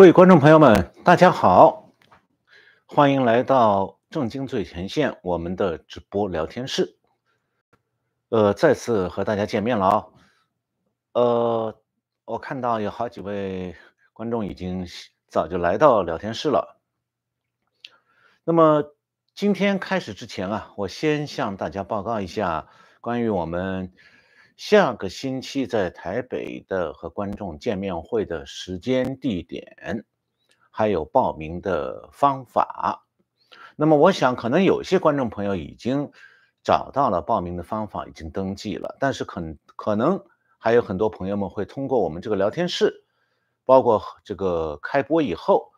各位观众朋友们，大家好，欢迎来到正经最前线我们的直播聊天室。呃，再次和大家见面了啊。呃，我看到有好几位观众已经早就来到聊天室了。那么今天开始之前啊，我先向大家报告一下关于我们。下个星期在台北的和观众见面会的时间、地点，还有报名的方法。那么，我想可能有些观众朋友已经找到了报名的方法，已经登记了。但是，可可能还有很多朋友们会通过我们这个聊天室，包括这个开播以后，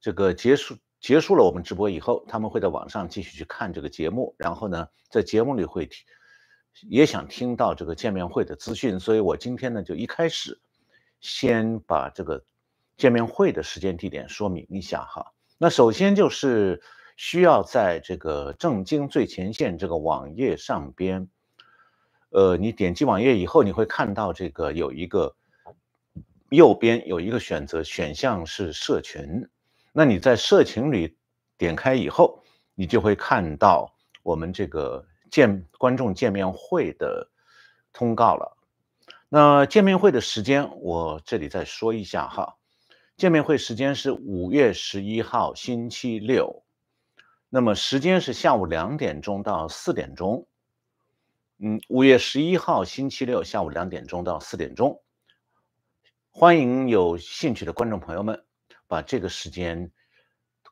这个结束结束了我们直播以后，他们会在网上继续去看这个节目，然后呢，在节目里会提。也想听到这个见面会的资讯，所以我今天呢就一开始先把这个见面会的时间地点说明一下哈。那首先就是需要在这个正经最前线这个网页上边，呃，你点击网页以后，你会看到这个有一个右边有一个选择选项是社群，那你在社群里点开以后，你就会看到我们这个。见观众见面会的通告了。那见面会的时间，我这里再说一下哈。见面会时间是五月十一号星期六，那么时间是下午两点钟到四点钟。嗯，五月十一号星期六下午两点钟到四点钟，欢迎有兴趣的观众朋友们把这个时间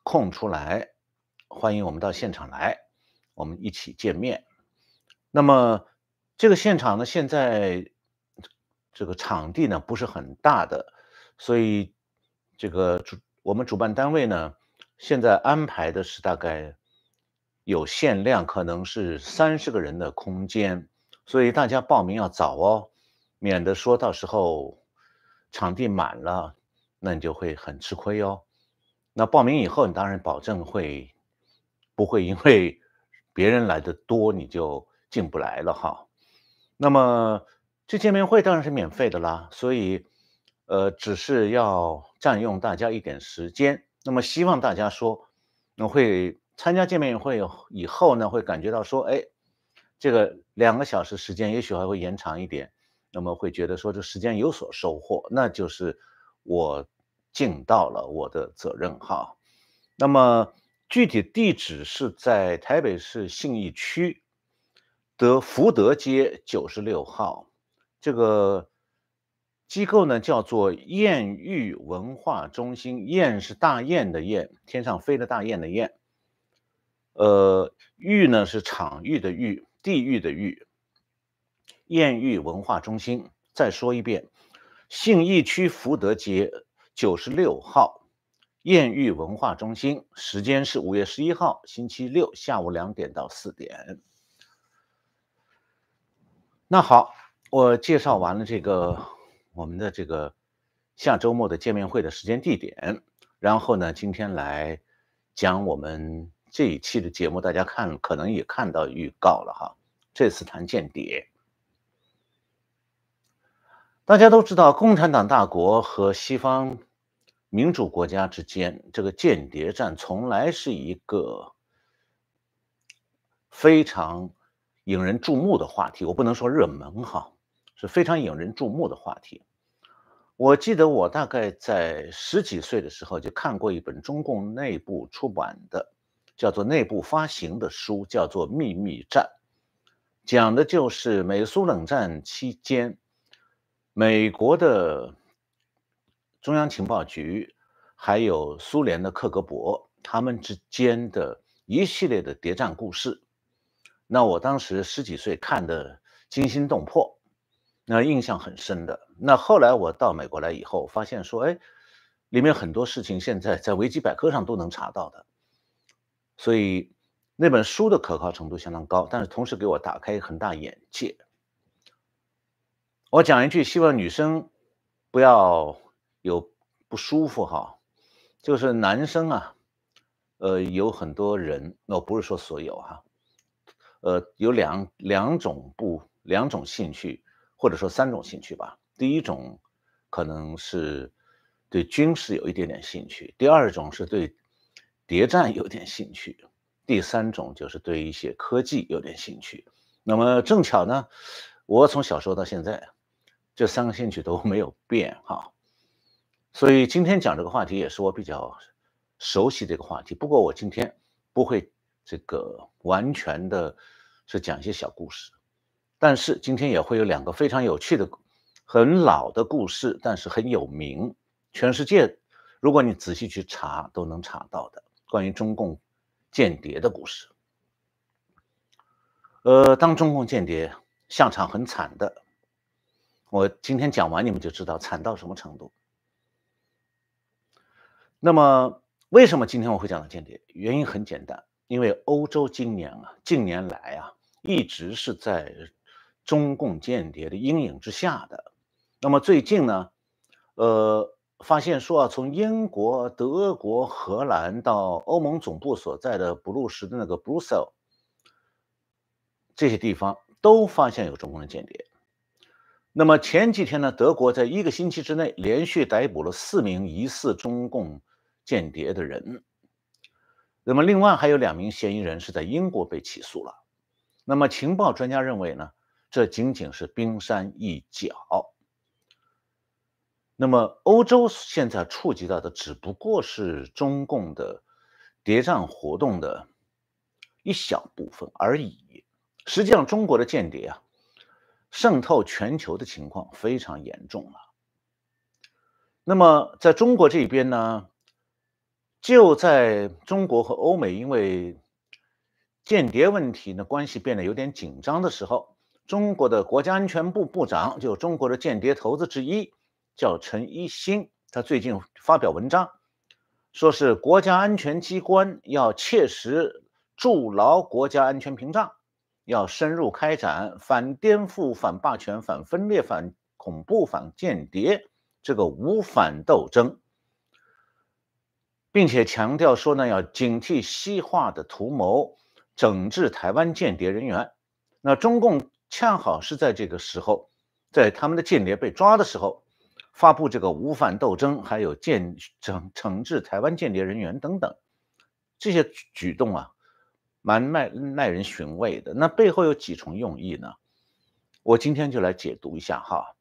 空出来，欢迎我们到现场来。我们一起见面。那么这个现场呢，现在这个场地呢不是很大的，所以这个主我们主办单位呢，现在安排的是大概有限量，可能是三十个人的空间，所以大家报名要早哦，免得说到时候场地满了，那你就会很吃亏哦。那报名以后，你当然保证会不会因为。别人来的多，你就进不来了哈。那么这见面会当然是免费的啦，所以，呃，只是要占用大家一点时间。那么希望大家说，会参加见面会以后呢，会感觉到说，哎，这个两个小时时间也许还会延长一点，那么会觉得说，这时间有所收获，那就是我尽到了我的责任哈。那么。具体地址是在台北市信义区的福德街九十六号。这个机构呢，叫做燕玉文化中心。燕是大雁的燕，天上飞的大雁的雁。呃，玉呢是场域的域，地域的域。燕寓文化中心。再说一遍，信义区福德街九十六号。艳遇文化中心，时间是五月十一号，星期六下午两点到四点。那好，我介绍完了这个我们的这个下周末的见面会的时间地点。然后呢，今天来讲我们这一期的节目，大家看可能也看到预告了哈。这次谈间谍，大家都知道，共产党大国和西方。民主国家之间，这个间谍战从来是一个非常引人注目的话题。我不能说热门哈，是非常引人注目的话题。我记得我大概在十几岁的时候就看过一本中共内部出版的，叫做内部发行的书，叫做《秘密战》，讲的就是美苏冷战期间美国的。中央情报局，还有苏联的克格勃，他们之间的一系列的谍战故事，那我当时十几岁看的惊心动魄，那印象很深的。那后来我到美国来以后，发现说，哎，里面很多事情现在在维基百科上都能查到的，所以那本书的可靠程度相当高，但是同时给我打开很大眼界。我讲一句，希望女生不要。有不舒服哈，就是男生啊，呃，有很多人，我不是说所有哈，呃，有两两种不两种兴趣，或者说三种兴趣吧。第一种可能是对军事有一点点兴趣，第二种是对谍战有点兴趣，第三种就是对一些科技有点兴趣。那么正巧呢，我从小时候到现在，这三个兴趣都没有变哈。所以今天讲这个话题也是我比较熟悉这个话题。不过我今天不会这个完全的，是讲一些小故事，但是今天也会有两个非常有趣的、很老的故事，但是很有名，全世界如果你仔细去查都能查到的关于中共间谍的故事。呃，当中共间谍下场很惨的，我今天讲完你们就知道惨到什么程度。那么，为什么今天我会讲到间谍？原因很简单，因为欧洲今年啊，近年来啊，一直是在中共间谍的阴影之下的。那么最近呢，呃，发现说啊，从英国、德国、荷兰到欧盟总部所在的布鲁什的那个 Brussels 这些地方都发现有中共的间谍。那么前几天呢，德国在一个星期之内连续逮捕了四名疑似中共。间谍的人，那么另外还有两名嫌疑人是在英国被起诉了。那么情报专家认为呢，这仅仅是冰山一角。那么欧洲现在触及到的只不过是中共的谍战活动的一小部分而已。实际上，中国的间谍啊，渗透全球的情况非常严重了。那么在中国这边呢？就在中国和欧美因为间谍问题呢，关系变得有点紧张的时候，中国的国家安全部部长，就中国的间谍头子之一，叫陈一新，他最近发表文章，说是国家安全机关要切实筑牢国家安全屏障，要深入开展反颠覆、反霸权、反分裂、反恐怖、反间谍这个无反斗争。并且强调说呢，要警惕西化的图谋，整治台湾间谍人员。那中共恰好是在这个时候，在他们的间谍被抓的时候，发布这个反斗斗争，还有建惩惩治台湾间谍人员等等这些举动啊，蛮耐耐人寻味的。那背后有几重用意呢？我今天就来解读一下哈。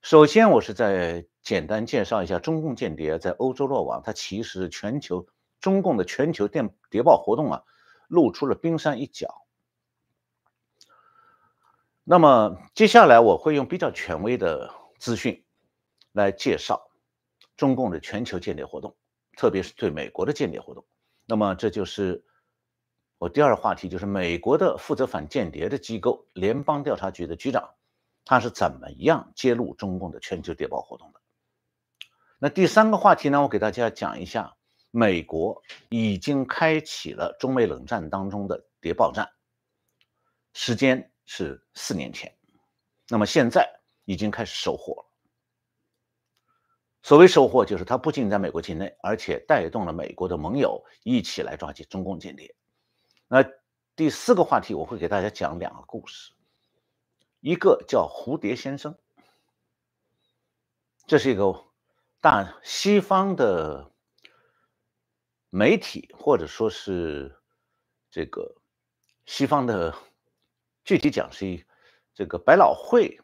首先，我是在。简单介绍一下中共间谍在欧洲落网，它其实全球中共的全球电谍报活动啊露出了冰山一角。那么接下来我会用比较权威的资讯来介绍中共的全球间谍活动，特别是对美国的间谍活动。那么这就是我第二个话题，就是美国的负责反间谍的机构联邦调查局的局长，他是怎么样揭露中共的全球谍报活动的？那第三个话题呢，我给大家讲一下，美国已经开启了中美冷战当中的谍报战，时间是四年前，那么现在已经开始收获了。所谓收获，就是它不仅在美国境内，而且带动了美国的盟友一起来抓起中共间谍。那第四个话题，我会给大家讲两个故事，一个叫蝴蝶先生，这是一个。但西方的媒体，或者说是这个西方的，具体讲是一这个百老汇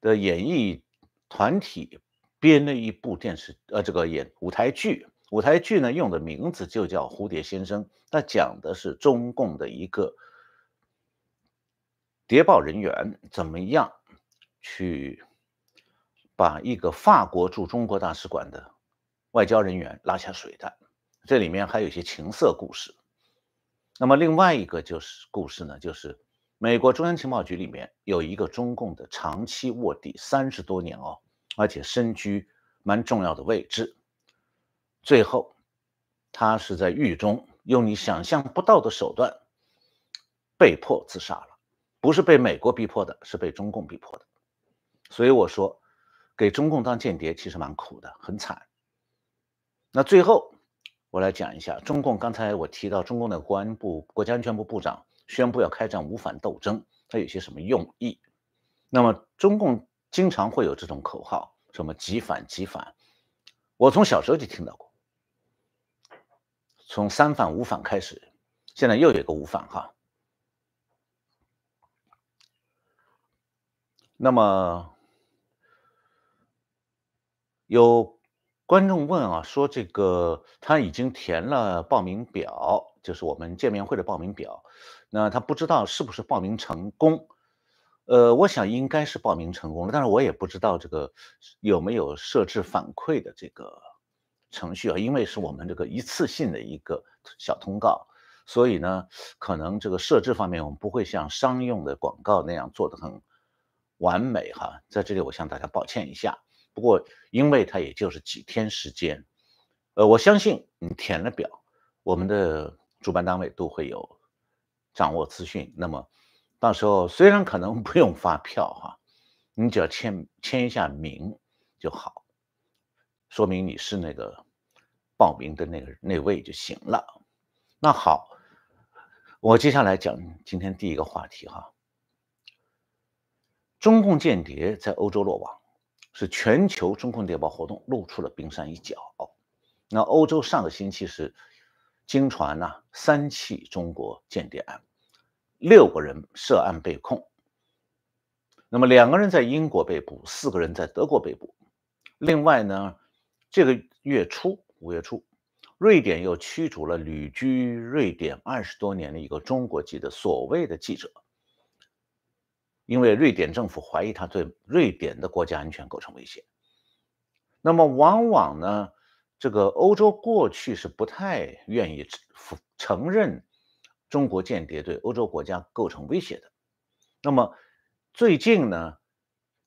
的演艺团体编了一部电视，呃，这个演舞台剧，舞台剧呢用的名字就叫《蝴蝶先生》，那讲的是中共的一个谍报人员怎么样去。把一个法国驻中国大使馆的外交人员拉下水的，这里面还有一些情色故事。那么另外一个就是故事呢，就是美国中央情报局里面有一个中共的长期卧底三十多年哦，而且身居蛮重要的位置。最后，他是在狱中用你想象不到的手段被迫自杀了，不是被美国逼迫的，是被中共逼迫的。所以我说。给中共当间谍其实蛮苦的，很惨。那最后我来讲一下，中共刚才我提到中共的公安部、国家安全部部长宣布要开展五反斗争，他有些什么用意？那么中共经常会有这种口号，什么“极反极反”，我从小时候就听到过，从三反五反开始，现在又有个五反哈。那么。有观众问啊，说这个他已经填了报名表，就是我们见面会的报名表，那他不知道是不是报名成功。呃，我想应该是报名成功了，但是我也不知道这个有没有设置反馈的这个程序啊，因为是我们这个一次性的一个小通告，所以呢，可能这个设置方面我们不会像商用的广告那样做的很完美哈，在这里我向大家抱歉一下。不过，因为它也就是几天时间，呃，我相信你填了表，我们的主办单位都会有掌握资讯。那么，到时候虽然可能 不用发票哈，你只要签签一下名就好，说明你是那个报名的那个那位就行了。那好，我接下来讲今天第一个话题哈，中共间谍在欧洲落网。是全球中控谍报活动露出了冰山一角。那欧洲上个星期是，经传呐三起中国间谍案，六个人涉案被控。那么两个人在英国被捕，四个人在德国被捕。另外呢，这个月初五月初，瑞典又驱逐了旅居瑞典二十多年的一个中国籍的所谓的记者。因为瑞典政府怀疑他对瑞典的国家安全构成威胁，那么往往呢，这个欧洲过去是不太愿意承承认中国间谍对欧洲国家构成威胁的。那么最近呢，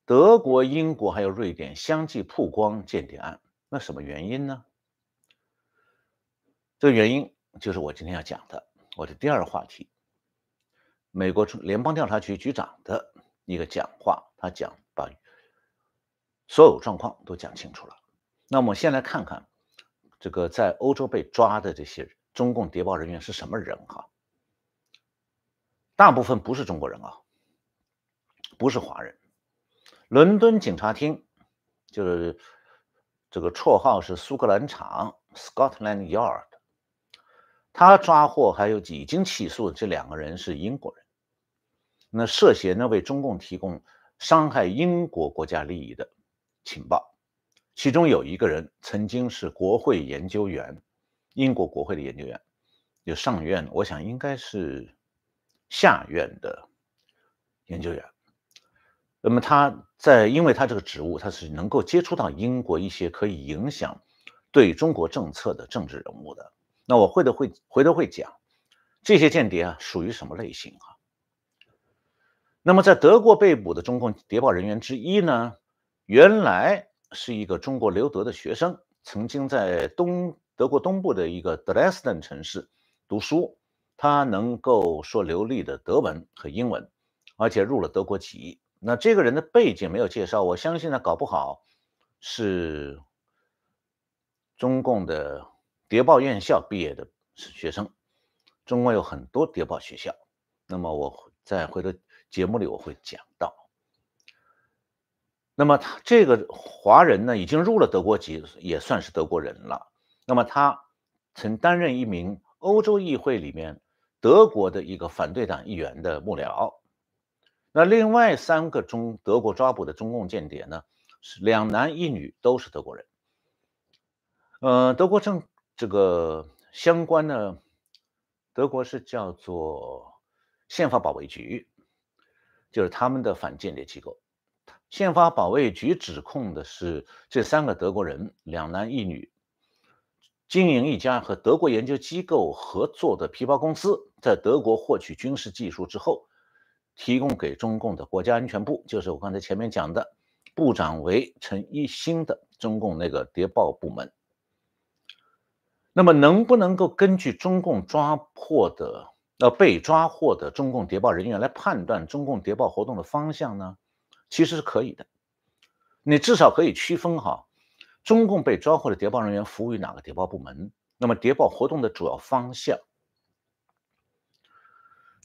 德国、英国还有瑞典相继曝光间谍案，那什么原因呢？这原因就是我今天要讲的，我的第二个话题。美国联邦调查局局长的一个讲话，他讲把所有状况都讲清楚了。那我们先来看看这个在欧洲被抓的这些中共谍报人员是什么人哈？大部分不是中国人啊，不是华人。伦敦警察厅就是这个绰号是苏格兰场 （Scotland Yard），他抓获还有已经起诉的这两个人是英国人。那涉嫌呢为中共提供伤害英国国家利益的情报，其中有一个人曾经是国会研究员，英国国会的研究员，有上院，我想应该是下院的研究员。那么他在，因为他这个职务，他是能够接触到英国一些可以影响对中国政策的政治人物的。那我会的会回头会讲，这些间谍啊属于什么类型啊？那么，在德国被捕的中共谍报人员之一呢，原来是一个中国留德的学生，曾经在东德国东部的一个德莱斯顿城市读书。他能够说流利的德文和英文，而且入了德国籍。那这个人的背景没有介绍，我相信呢，搞不好是中共的谍报院校毕业的学生。中国有很多谍报学校，那么我再回头。节目里我会讲到。那么他这个华人呢，已经入了德国籍，也算是德国人了。那么他曾担任一名欧洲议会里面德国的一个反对党议员的幕僚。那另外三个中德国抓捕的中共间谍呢，是两男一女，都是德国人。呃，德国政这个相关的，德国是叫做宪法保卫局。就是他们的反间谍机构，宪法保卫局指控的是这三个德国人，两男一女，经营一家和德国研究机构合作的皮包公司，在德国获取军事技术之后，提供给中共的国家安全部，就是我刚才前面讲的，部长为陈一新的中共那个谍报部门。那么，能不能够根据中共抓获的？那被抓获的中共谍报人员来判断中共谍报活动的方向呢？其实是可以的，你至少可以区分哈，中共被抓获的谍报人员服务于哪个谍报部门。那么谍报活动的主要方向，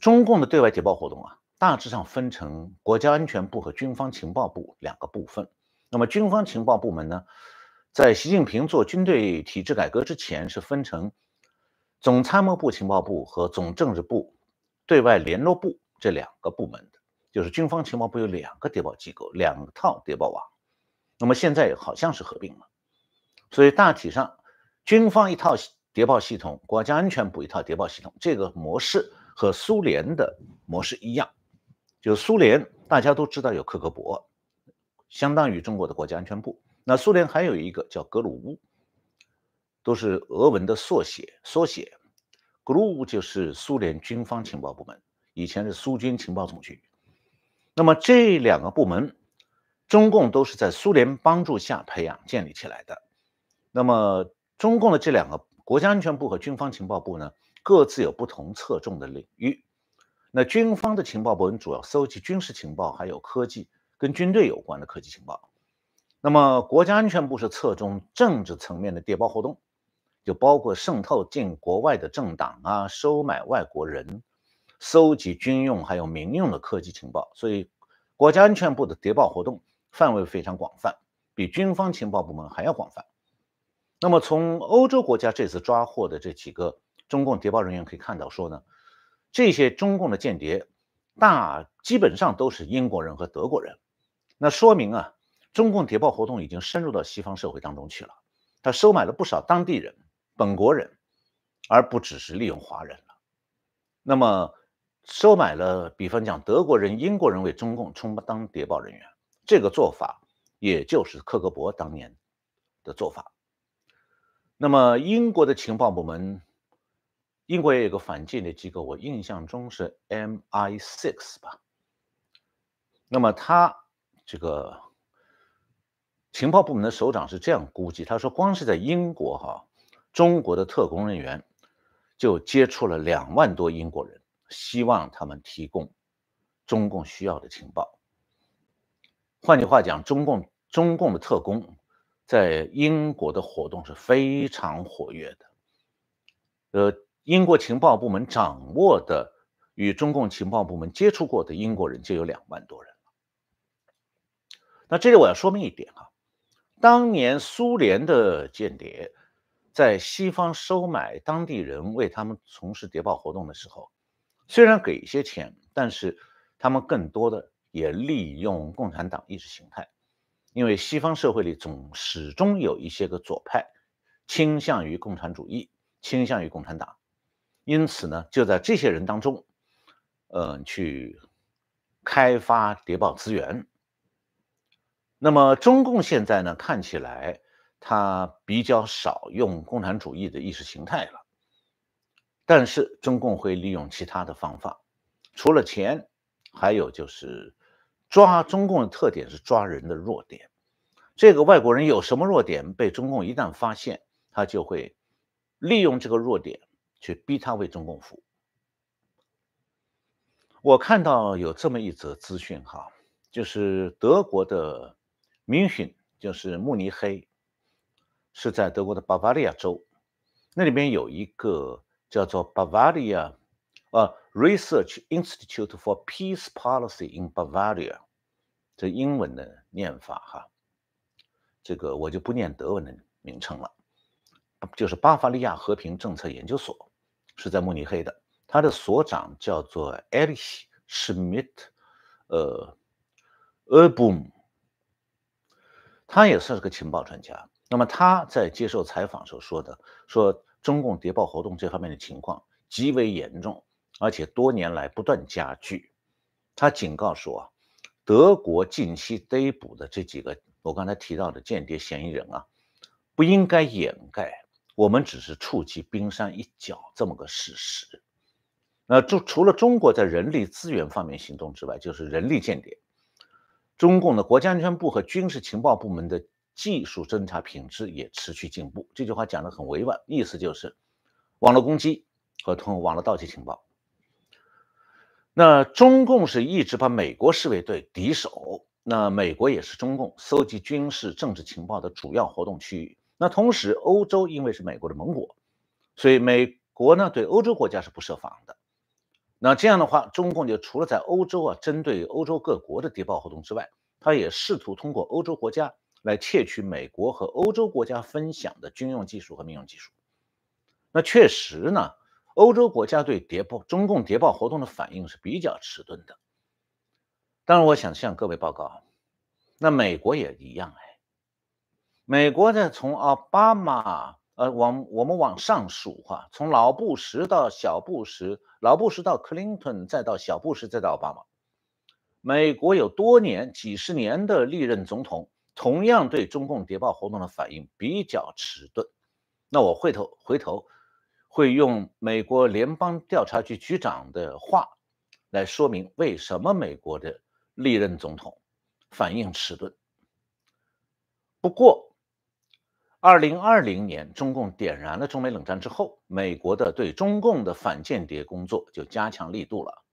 中共的对外谍报活动啊，大致上分成国家安全部和军方情报部两个部分。那么军方情报部门呢，在习近平做军队体制改革之前是分成。总参谋部情报部和总政治部对外联络部这两个部门的，就是军方情报部有两个谍报机构，两套谍报网。那么现在好像是合并了，所以大体上军方一套谍报系统，国家安全部一套谍报系统，这个模式和苏联的模式一样。就是苏联大家都知道有克格勃，相当于中国的国家安全部。那苏联还有一个叫格鲁乌。都是俄文的缩写，缩写 GRU 就是苏联军方情报部门，以前是苏军情报总局。那么这两个部门，中共都是在苏联帮助下培养建立起来的。那么中共的这两个国家安全部和军方情报部呢，各自有不同侧重的领域。那军方的情报部门主要搜集军事情报，还有科技跟军队有关的科技情报。那么国家安全部是侧重政治层面的谍报活动。就包括渗透进国外的政党啊，收买外国人，搜集军用还有民用的科技情报，所以国家安全部的谍报活动范围非常广泛，比军方情报部门还要广泛。那么从欧洲国家这次抓获的这几个中共谍报人员可以看到，说呢，这些中共的间谍大基本上都是英国人和德国人，那说明啊，中共谍报活动已经深入到西方社会当中去了，他收买了不少当地人。本国人，而不只是利用华人了。那么，收买了，比方讲德国人、英国人为中共充当谍报人员，这个做法也就是克格勃当年的做法。那么，英国的情报部门，英国也有个反间谍机构，我印象中是 MI six 吧。那么，他这个情报部门的首长是这样估计，他说，光是在英国哈。中国的特工人员就接触了两万多英国人，希望他们提供中共需要的情报。换句话讲，中共中共的特工在英国的活动是非常活跃的。呃，英国情报部门掌握的与中共情报部门接触过的英国人就有两万多人。那这里我要说明一点啊，当年苏联的间谍。在西方收买当地人为他们从事谍报活动的时候，虽然给一些钱，但是他们更多的也利用共产党意识形态，因为西方社会里总始终有一些个左派，倾向于共产主义，倾向于共产党，因此呢，就在这些人当中，嗯，去开发谍报资源。那么中共现在呢，看起来。他比较少用共产主义的意识形态了，但是中共会利用其他的方法，除了钱，还有就是抓中共的特点是抓人的弱点。这个外国人有什么弱点？被中共一旦发现，他就会利用这个弱点去逼他为中共服务。我看到有这么一则资讯哈，就是德国的明讯，就是慕尼黑。是在德国的巴伐利亚州，那里面有一个叫做巴伐利亚，呃，Research Institute for Peace Policy in Bavaria，这英文的念法哈，这个我就不念德文的名称了，就是巴伐利亚和平政策研究所，是在慕尼黑的，它的所长叫做 Erich Schmidt，呃 e r b u m 他也算是个情报专家。那么他在接受采访候说的，说中共谍报活动这方面的情况极为严重，而且多年来不断加剧。他警告说啊，德国近期逮捕的这几个我刚才提到的间谍嫌疑人啊，不应该掩盖我们只是触及冰山一角这么个事实。那除除了中国在人力资源方面行动之外，就是人力间谍，中共的国家安全部和军事情报部门的。技术侦查品质也持续进步。这句话讲得很委婉，意思就是网络攻击和通过网络盗窃情报。那中共是一直把美国视为对敌手，那美国也是中共搜集军事政治情报的主要活动区域。那同时，欧洲因为是美国的盟国，所以美国呢对欧洲国家是不设防的。那这样的话，中共就除了在欧洲啊针对欧洲各国的谍报活动之外，他也试图通过欧洲国家。来窃取美国和欧洲国家分享的军用技术和民用技术，那确实呢，欧洲国家对谍报、中共谍报活动的反应是比较迟钝的。当然，我想向各位报告，那美国也一样哎。美国的从奥巴马，呃，往我们往上数哈，从老布什到小布什，老布什到克林顿，再到小布什，再到奥巴马，美国有多年、几十年的历任总统。同样对中共谍报活动的反应比较迟钝，那我回头回头会用美国联邦调查局局长的话来说明为什么美国的历任总统反应迟钝。不过，二零二零年中共点燃了中美冷战之后，美国的对中共的反间谍工作就加强力度了。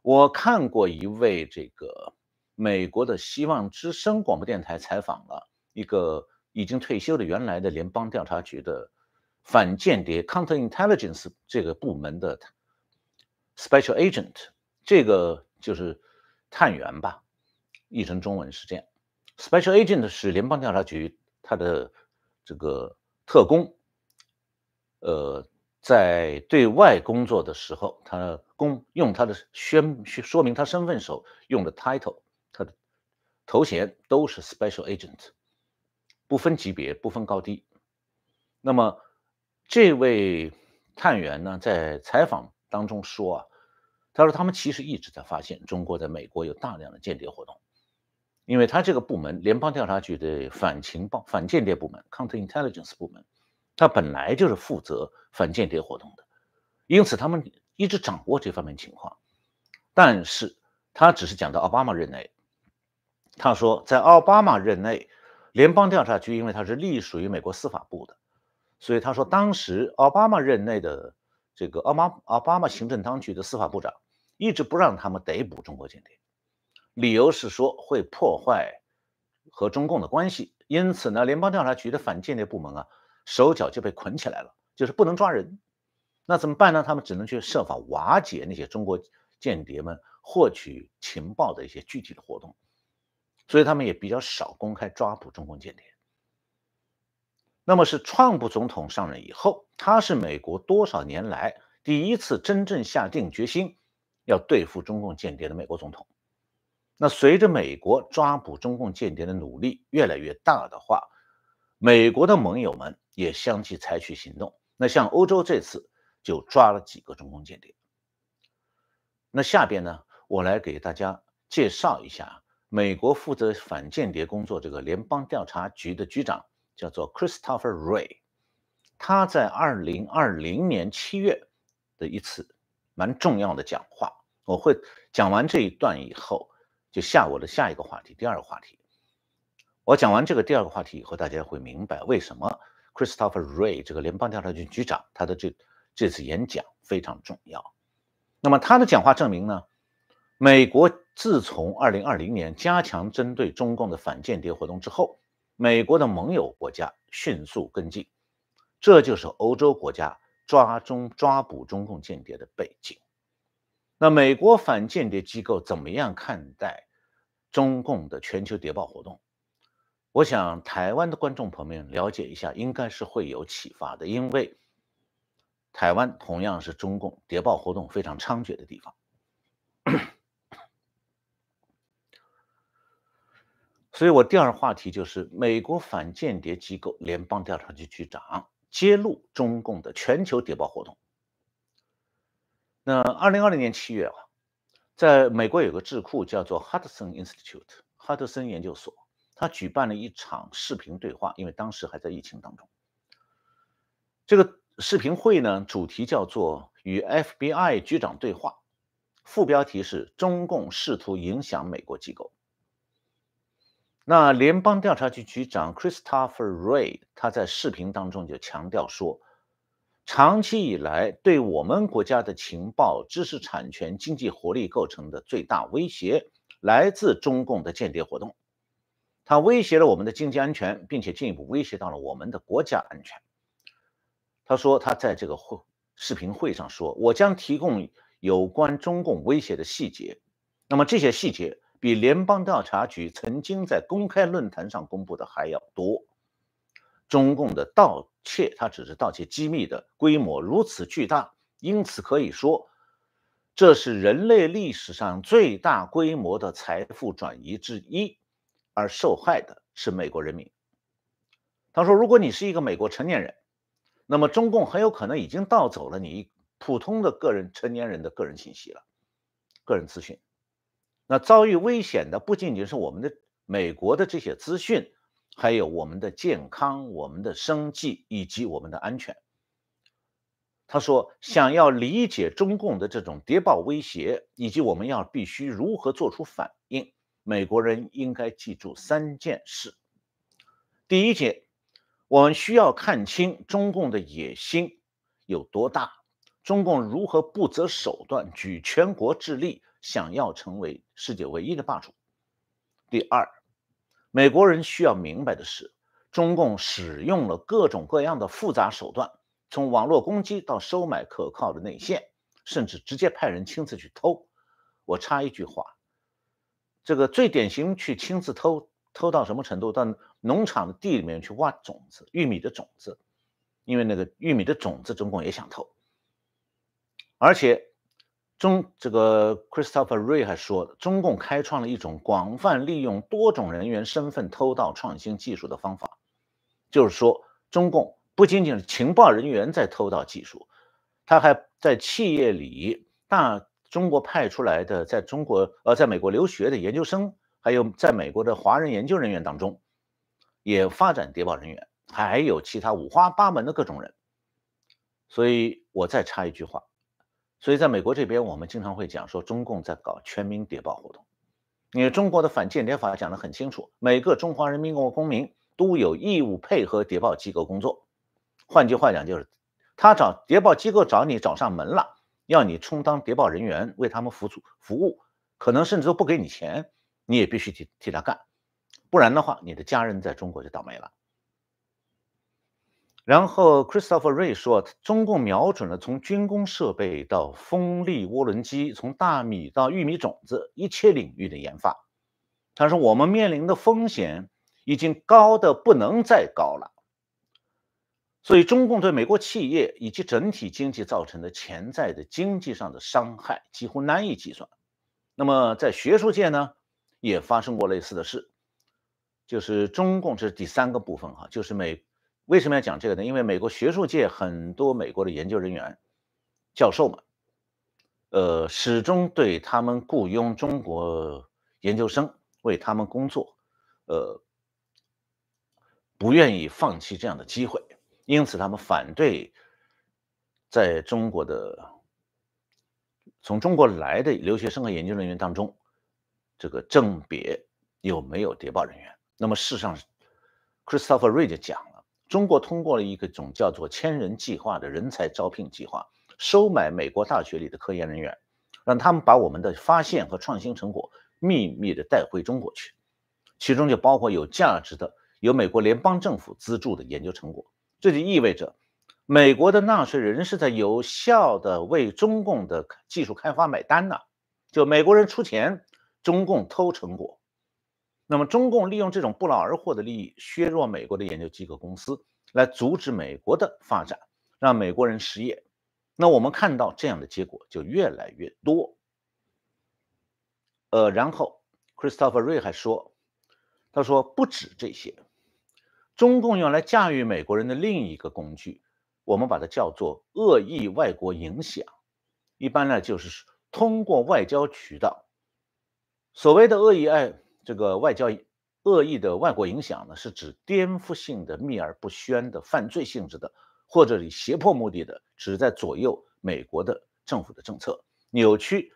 我看过一位这个。美国的希望之声广播电台采访了一个已经退休的原来的联邦调查局的反间谍 （Counterintelligence） 这个部门的 Special Agent，这个就是探员吧，译成中文是这样。Special Agent 是联邦调查局他的这个特工，呃，在对外工作的时候，他公用他的宣说明他身份时候用的 title。头衔都是 special agent，不分级别，不分高低。那么这位探员呢，在采访当中说啊，他说他们其实一直在发现中国在美国有大量的间谍活动，因为他这个部门，联邦调查局的反情报、反间谍部门 （counterintelligence 部门），他本来就是负责反间谍活动的，因此他们一直掌握这方面情况。但是他只是讲到奥巴马任内。他说，在奥巴马任内，联邦调查局因为它是隶属于美国司法部的，所以他说当时奥巴马任内的这个奥巴奥巴马行政当局的司法部长一直不让他们逮捕中国间谍，理由是说会破坏和中共的关系。因此呢，联邦调查局的反间谍部门啊，手脚就被捆起来了，就是不能抓人。那怎么办呢？他们只能去设法瓦解那些中国间谍们获取情报的一些具体的活动。所以他们也比较少公开抓捕中共间谍。那么是川普总统上任以后，他是美国多少年来第一次真正下定决心要对付中共间谍的美国总统。那随着美国抓捕中共间谍的努力越来越大的话，美国的盟友们也相继采取行动。那像欧洲这次就抓了几个中共间谍。那下边呢，我来给大家介绍一下。美国负责反间谍工作这个联邦调查局的局长叫做 Christopher Ray，他在二零二零年七月的一次蛮重要的讲话，我会讲完这一段以后，就下我的下一个话题，第二个话题，我讲完这个第二个话题以后，大家会明白为什么 Christopher Ray 这个联邦调查局局长他的这这次演讲非常重要。那么他的讲话证明呢，美国。自从2020年加强针对中共的反间谍活动之后，美国的盟友国家迅速跟进，这就是欧洲国家抓中抓捕中共间谍的背景。那美国反间谍机构怎么样看待中共的全球谍报活动？我想台湾的观众朋友们了解一下，应该是会有启发的，因为台湾同样是中共谍报活动非常猖獗的地方。所以我第二话题就是美国反间谍机构联邦调查局局长揭露中共的全球谍报活动。那二零二零年七月啊，在美国有个智库叫做 Hudson Institute 哈德森研究所，他举办了一场视频对话，因为当时还在疫情当中。这个视频会呢，主题叫做“与 FBI 局长对话”，副标题是“中共试图影响美国机构”。那联邦调查局局长 Christopher Ray 他在视频当中就强调说，长期以来，对我们国家的情报、知识产权、经济活力构成的最大威胁来自中共的间谍活动。他威胁了我们的经济安全，并且进一步威胁到了我们的国家安全。他说，他在这个会视频会上说，我将提供有关中共威胁的细节。那么这些细节。比联邦调查局曾经在公开论坛上公布的还要多。中共的盗窃，它只是盗窃机密的规模如此巨大，因此可以说，这是人类历史上最大规模的财富转移之一，而受害的是美国人民。他说：“如果你是一个美国成年人，那么中共很有可能已经盗走了你普通的个人成年人的个人信息了，个人资讯。”那遭遇危险的不仅仅是我们的美国的这些资讯，还有我们的健康、我们的生计以及我们的安全。他说，想要理解中共的这种谍报威胁，以及我们要必须如何做出反应，美国人应该记住三件事。第一件，我们需要看清中共的野心有多大，中共如何不择手段举全国之力。想要成为世界唯一的霸主。第二，美国人需要明白的是，中共使用了各种各样的复杂手段，从网络攻击到收买可靠的内线，甚至直接派人亲自去偷。我插一句话，这个最典型去亲自偷偷到什么程度？到农场的地里面去挖种子，玉米的种子，因为那个玉米的种子中共也想偷，而且。中这个 Christopher Ray 还说，中共开创了一种广泛利用多种人员身份偷盗创新技术的方法，就是说，中共不仅仅是情报人员在偷盗技术，他还在企业里，大中国派出来的在中国呃在美国留学的研究生，还有在美国的华人研究人员当中，也发展谍报人员，还有其他五花八门的各种人。所以我再插一句话。所以，在美国这边，我们经常会讲说中共在搞全民谍报活动。因为中国的反间谍法讲得很清楚，每个中华人民共和国公民都有义务配合谍报机构工作。换句话讲，就是他找谍报机构找你找上门了，要你充当谍报人员为他们服主服务，可能甚至都不给你钱，你也必须替替他干，不然的话，你的家人在中国就倒霉了。然后，Christopher Ray 说，中共瞄准了从军工设备到风力涡轮机，从大米到玉米种子，一切领域的研发。他说，我们面临的风险已经高的不能再高了。所以，中共对美国企业以及整体经济造成的潜在的经济上的伤害，几乎难以计算。那么，在学术界呢，也发生过类似的事，就是中共这第三个部分哈，就是美。为什么要讲这个呢？因为美国学术界很多美国的研究人员、教授们，呃，始终对他们雇佣中国研究生为他们工作，呃，不愿意放弃这样的机会，因此他们反对在中国的从中国来的留学生和研究人员当中，这个甄别有没有谍报人员。那么，事实上，Christopher Reid 讲。中国通过了一个种叫做“千人计划”的人才招聘计划，收买美国大学里的科研人员，让他们把我们的发现和创新成果秘密的带回中国去，其中就包括有价值的由美国联邦政府资助的研究成果。这就意味着，美国的纳税人是在有效的为中共的技术开发买单呢？就美国人出钱，中共偷成果。那么，中共利用这种不劳而获的利益削弱美国的研究机构公司，来阻止美国的发展，让美国人失业。那我们看到这样的结果就越来越多。呃，然后 Christopher Ray 还说，他说不止这些，中共用来驾驭美国人的另一个工具，我们把它叫做恶意外国影响，一般呢就是通过外交渠道，所谓的恶意爱。这个外交恶意的外国影响呢，是指颠覆性的、秘而不宣的、犯罪性质的，或者以胁迫目的的，旨在左右美国的政府的政策，扭曲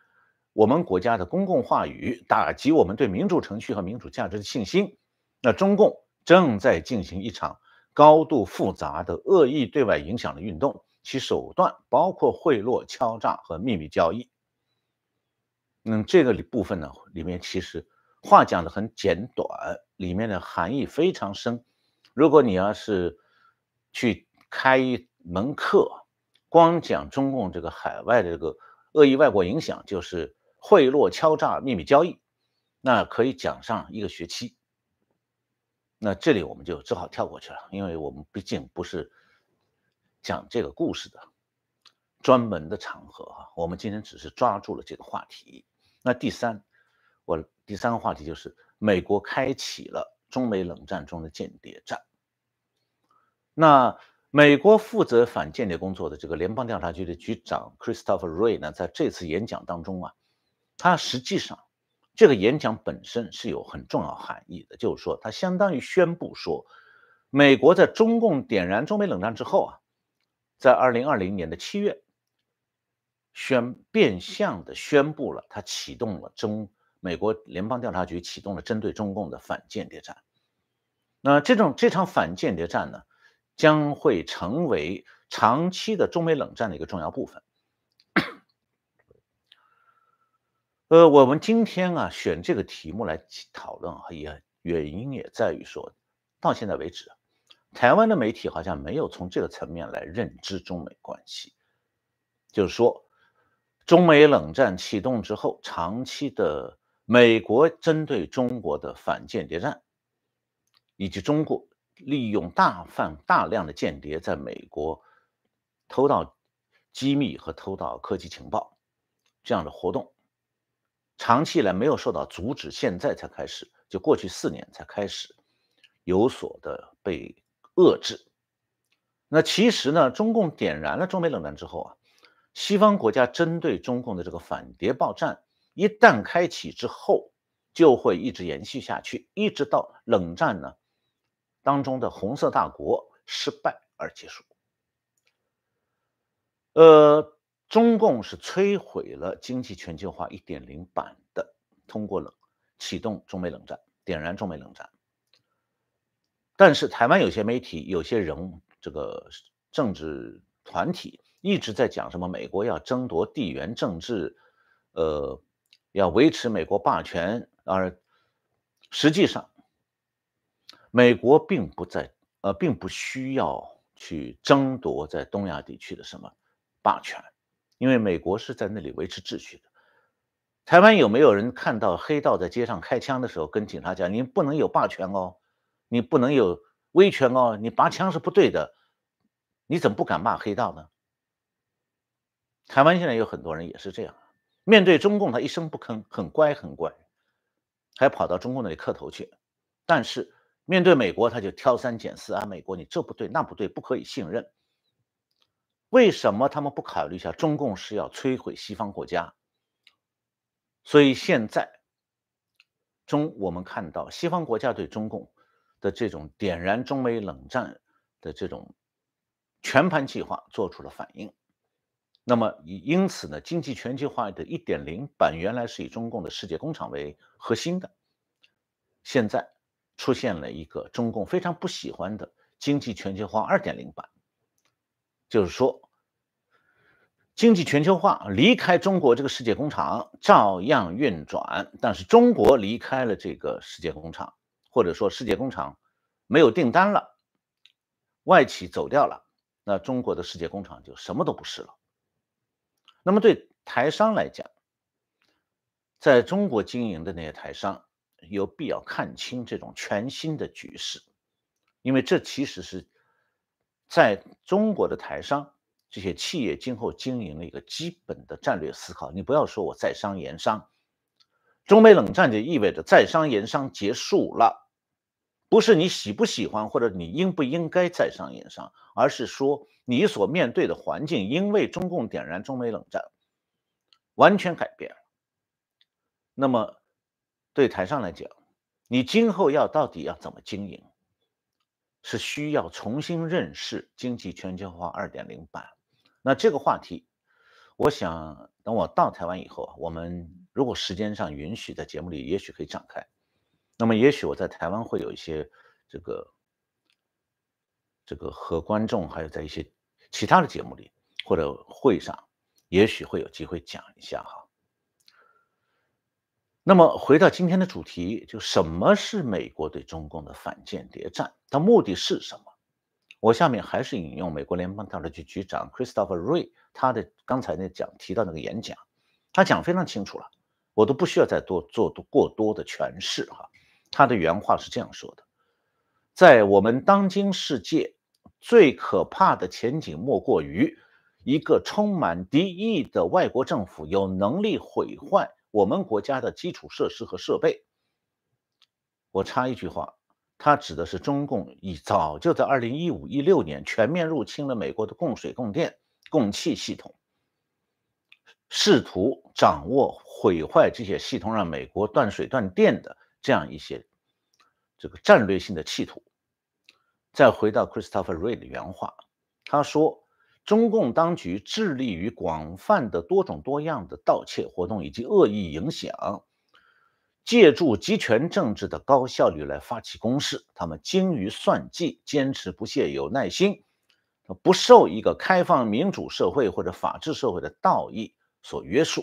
我们国家的公共话语，打击我们对民主程序和民主价值的信心。那中共正在进行一场高度复杂的恶意对外影响的运动，其手段包括贿赂、敲诈和秘密交易。那这个部分呢，里面其实。话讲的很简短，里面的含义非常深。如果你要是去开一门课，光讲中共这个海外的这个恶意外国影响，就是贿赂、敲诈、秘密交易，那可以讲上一个学期。那这里我们就只好跳过去了，因为我们毕竟不是讲这个故事的专门的场合啊。我们今天只是抓住了这个话题。那第三。我第三个话题就是美国开启了中美冷战中的间谍战。那美国负责反间谍工作的这个联邦调查局的局长 Christopher Ray 呢，在这次演讲当中啊，他实际上这个演讲本身是有很重要含义的，就是说他相当于宣布说，美国在中共点燃中美冷战之后啊，在二零二零年的七月，宣变相的宣布了他启动了中。美国联邦调查局启动了针对中共的反间谍战，那这种这场反间谍战呢，将会成为长期的中美冷战的一个重要部分。呃，我们今天啊选这个题目来讨论啊，也原因也在于说，到现在为止，台湾的媒体好像没有从这个层面来认知中美关系，就是说，中美冷战启动之后，长期的。美国针对中国的反间谍战，以及中国利用大范大量的间谍在美国偷盗机密和偷盗科技情报这样的活动，长期以来没有受到阻止，现在才开始，就过去四年才开始有所的被遏制。那其实呢，中共点燃了中美冷战之后啊，西方国家针对中共的这个反谍报战。一旦开启之后，就会一直延续下去，一直到冷战呢当中的红色大国失败而结束。呃，中共是摧毁了经济全球化一点零版的，通过冷启动中美冷战，点燃中美冷战。但是台湾有些媒体、有些人物、这个政治团体一直在讲什么美国要争夺地缘政治，呃。要维持美国霸权，而实际上，美国并不在呃，并不需要去争夺在东亚地区的什么霸权，因为美国是在那里维持秩序的。台湾有没有人看到黑道在街上开枪的时候，跟警察讲：“你不能有霸权哦，你不能有威权哦，你拔枪是不对的。”你怎么不敢骂黑道呢？台湾现在有很多人也是这样。面对中共，他一声不吭，很乖很乖，还跑到中共那里磕头去。但是面对美国，他就挑三拣四啊，美国你这不对那不对，不可以信任。为什么他们不考虑一下，中共是要摧毁西方国家？所以现在中我们看到，西方国家对中共的这种点燃中美冷战的这种全盘计划做出了反应。那么因此呢，经济全球化的一点零版原来是以中共的世界工厂为核心的，现在出现了一个中共非常不喜欢的经济全球化二点零版，就是说，经济全球化离开中国这个世界工厂照样运转，但是中国离开了这个世界工厂，或者说世界工厂没有订单了，外企走掉了，那中国的世界工厂就什么都不是了。那么对台商来讲，在中国经营的那些台商，有必要看清这种全新的局势，因为这其实是在中国的台商这些企业今后经营的一个基本的战略思考。你不要说我在商言商，中美冷战就意味着在商言商结束了。不是你喜不喜欢，或者你应不应该再上言商，而是说你所面对的环境，因为中共点燃中美冷战，完全改变了。那么，对台上来讲，你今后要到底要怎么经营，是需要重新认识经济全球化二点零版。那这个话题，我想等我到台湾以后，我们如果时间上允许，在节目里也许可以展开。那么也许我在台湾会有一些这个，这个和观众还有在一些其他的节目里或者会上，也许会有机会讲一下哈。那么回到今天的主题，就什么是美国对中共的反间谍战，它目的是什么？我下面还是引用美国联邦调查局局长 Christopher Ray 他的刚才那讲提到那个演讲，他讲非常清楚了，我都不需要再多做过多的诠释哈。他的原话是这样说的：“在我们当今世界，最可怕的前景莫过于一个充满敌意的外国政府有能力毁坏我们国家的基础设施和设备。”我插一句话，他指的是中共已早就在二零一五一六年全面入侵了美国的供水、供电、供气系统，试图掌握、毁坏这些系统，让美国断水断电的。这样一些这个战略性的企图，再回到 Christopher Ray 的原话，他说：“中共当局致力于广泛的多种多样的盗窃活动以及恶意影响，借助集权政治的高效率来发起攻势。他们精于算计，坚持不懈，有耐心，不受一个开放民主社会或者法治社会的道义所约束。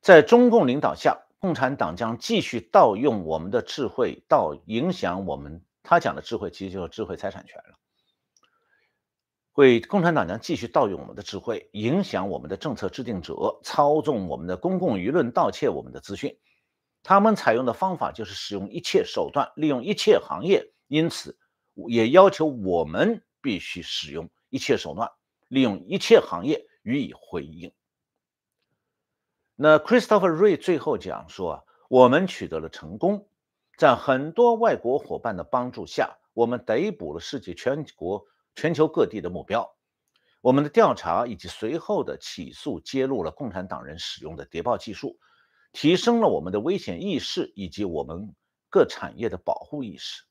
在中共领导下。”共产党将继续盗用我们的智慧，盗影响我们。他讲的智慧，其实就是智慧财产权了。会共产党将继续盗用我们的智慧，影响我们的政策制定者，操纵我们的公共舆论，盗窃我们的资讯。他们采用的方法就是使用一切手段，利用一切行业。因此，也要求我们必须使用一切手段，利用一切行业予以回应。那 Christopher Ray 最后讲说啊，我们取得了成功，在很多外国伙伴的帮助下，我们逮捕了世界全国全球各地的目标。我们的调查以及随后的起诉，揭露了共产党人使用的谍报技术，提升了我们的危险意识以及我们各产业的保护意识。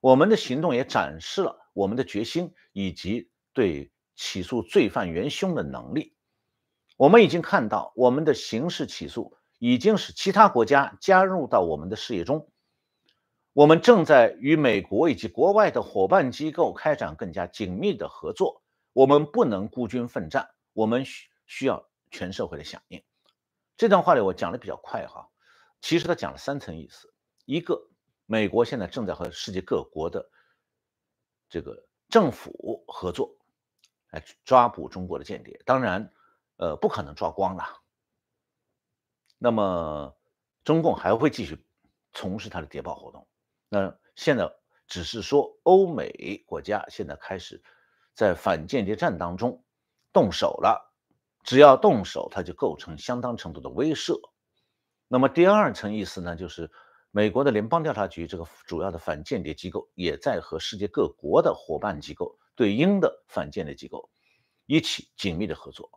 我们的行动也展示了我们的决心以及对起诉罪犯元凶的能力。我们已经看到，我们的刑事起诉已经使其他国家加入到我们的事业中。我们正在与美国以及国外的伙伴机构开展更加紧密的合作。我们不能孤军奋战，我们需需要全社会的响应。这段话里我讲的比较快哈，其实他讲了三层意思：一个，美国现在正在和世界各国的这个政府合作，来抓捕中国的间谍。当然。呃，不可能抓光了。那么，中共还会继续从事他的谍报活动。那现在只是说，欧美国家现在开始在反间谍战当中动手了。只要动手，他就构成相当程度的威慑。那么，第二层意思呢，就是美国的联邦调查局这个主要的反间谍机构，也在和世界各国的伙伴机构、对应的反间谍机构一起紧密的合作。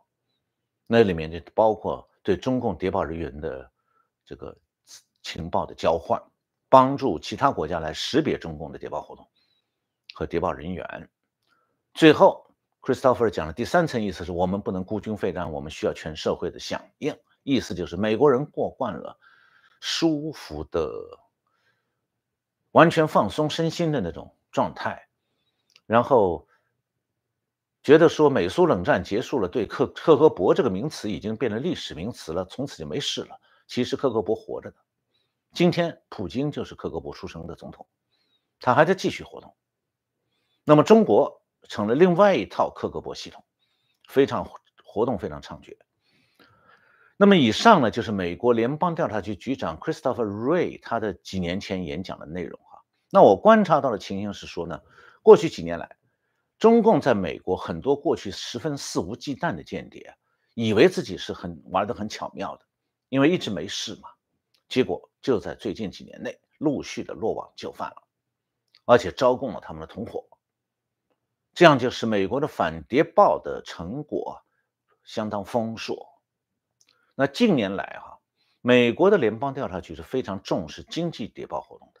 那里面就包括对中共谍报人员的这个情报的交换，帮助其他国家来识别中共的谍报活动和谍报人员。最后，Christopher 讲的第三层意思是我们不能孤军奋战，我们需要全社会的响应。意思就是美国人过惯了舒服的、完全放松身心的那种状态，然后。觉得说美苏冷战结束了，对克克格勃这个名词已经变成历史名词了，从此就没事了。其实克格勃活着的，今天普京就是克格勃出生的总统，他还在继续活动。那么中国成了另外一套克格勃系统，非常活动，非常猖獗。那么以上呢，就是美国联邦调查局局长 Christopher Ray 他的几年前演讲的内容哈。那我观察到的情形是说呢，过去几年来。中共在美国很多过去十分肆无忌惮的间谍，以为自己是很玩的很巧妙的，因为一直没事嘛，结果就在最近几年内陆续的落网就范了，而且招供了他们的同伙，这样就使美国的反谍报的成果相当丰硕。那近年来哈，美国的联邦调查局是非常重视经济谍报活动的。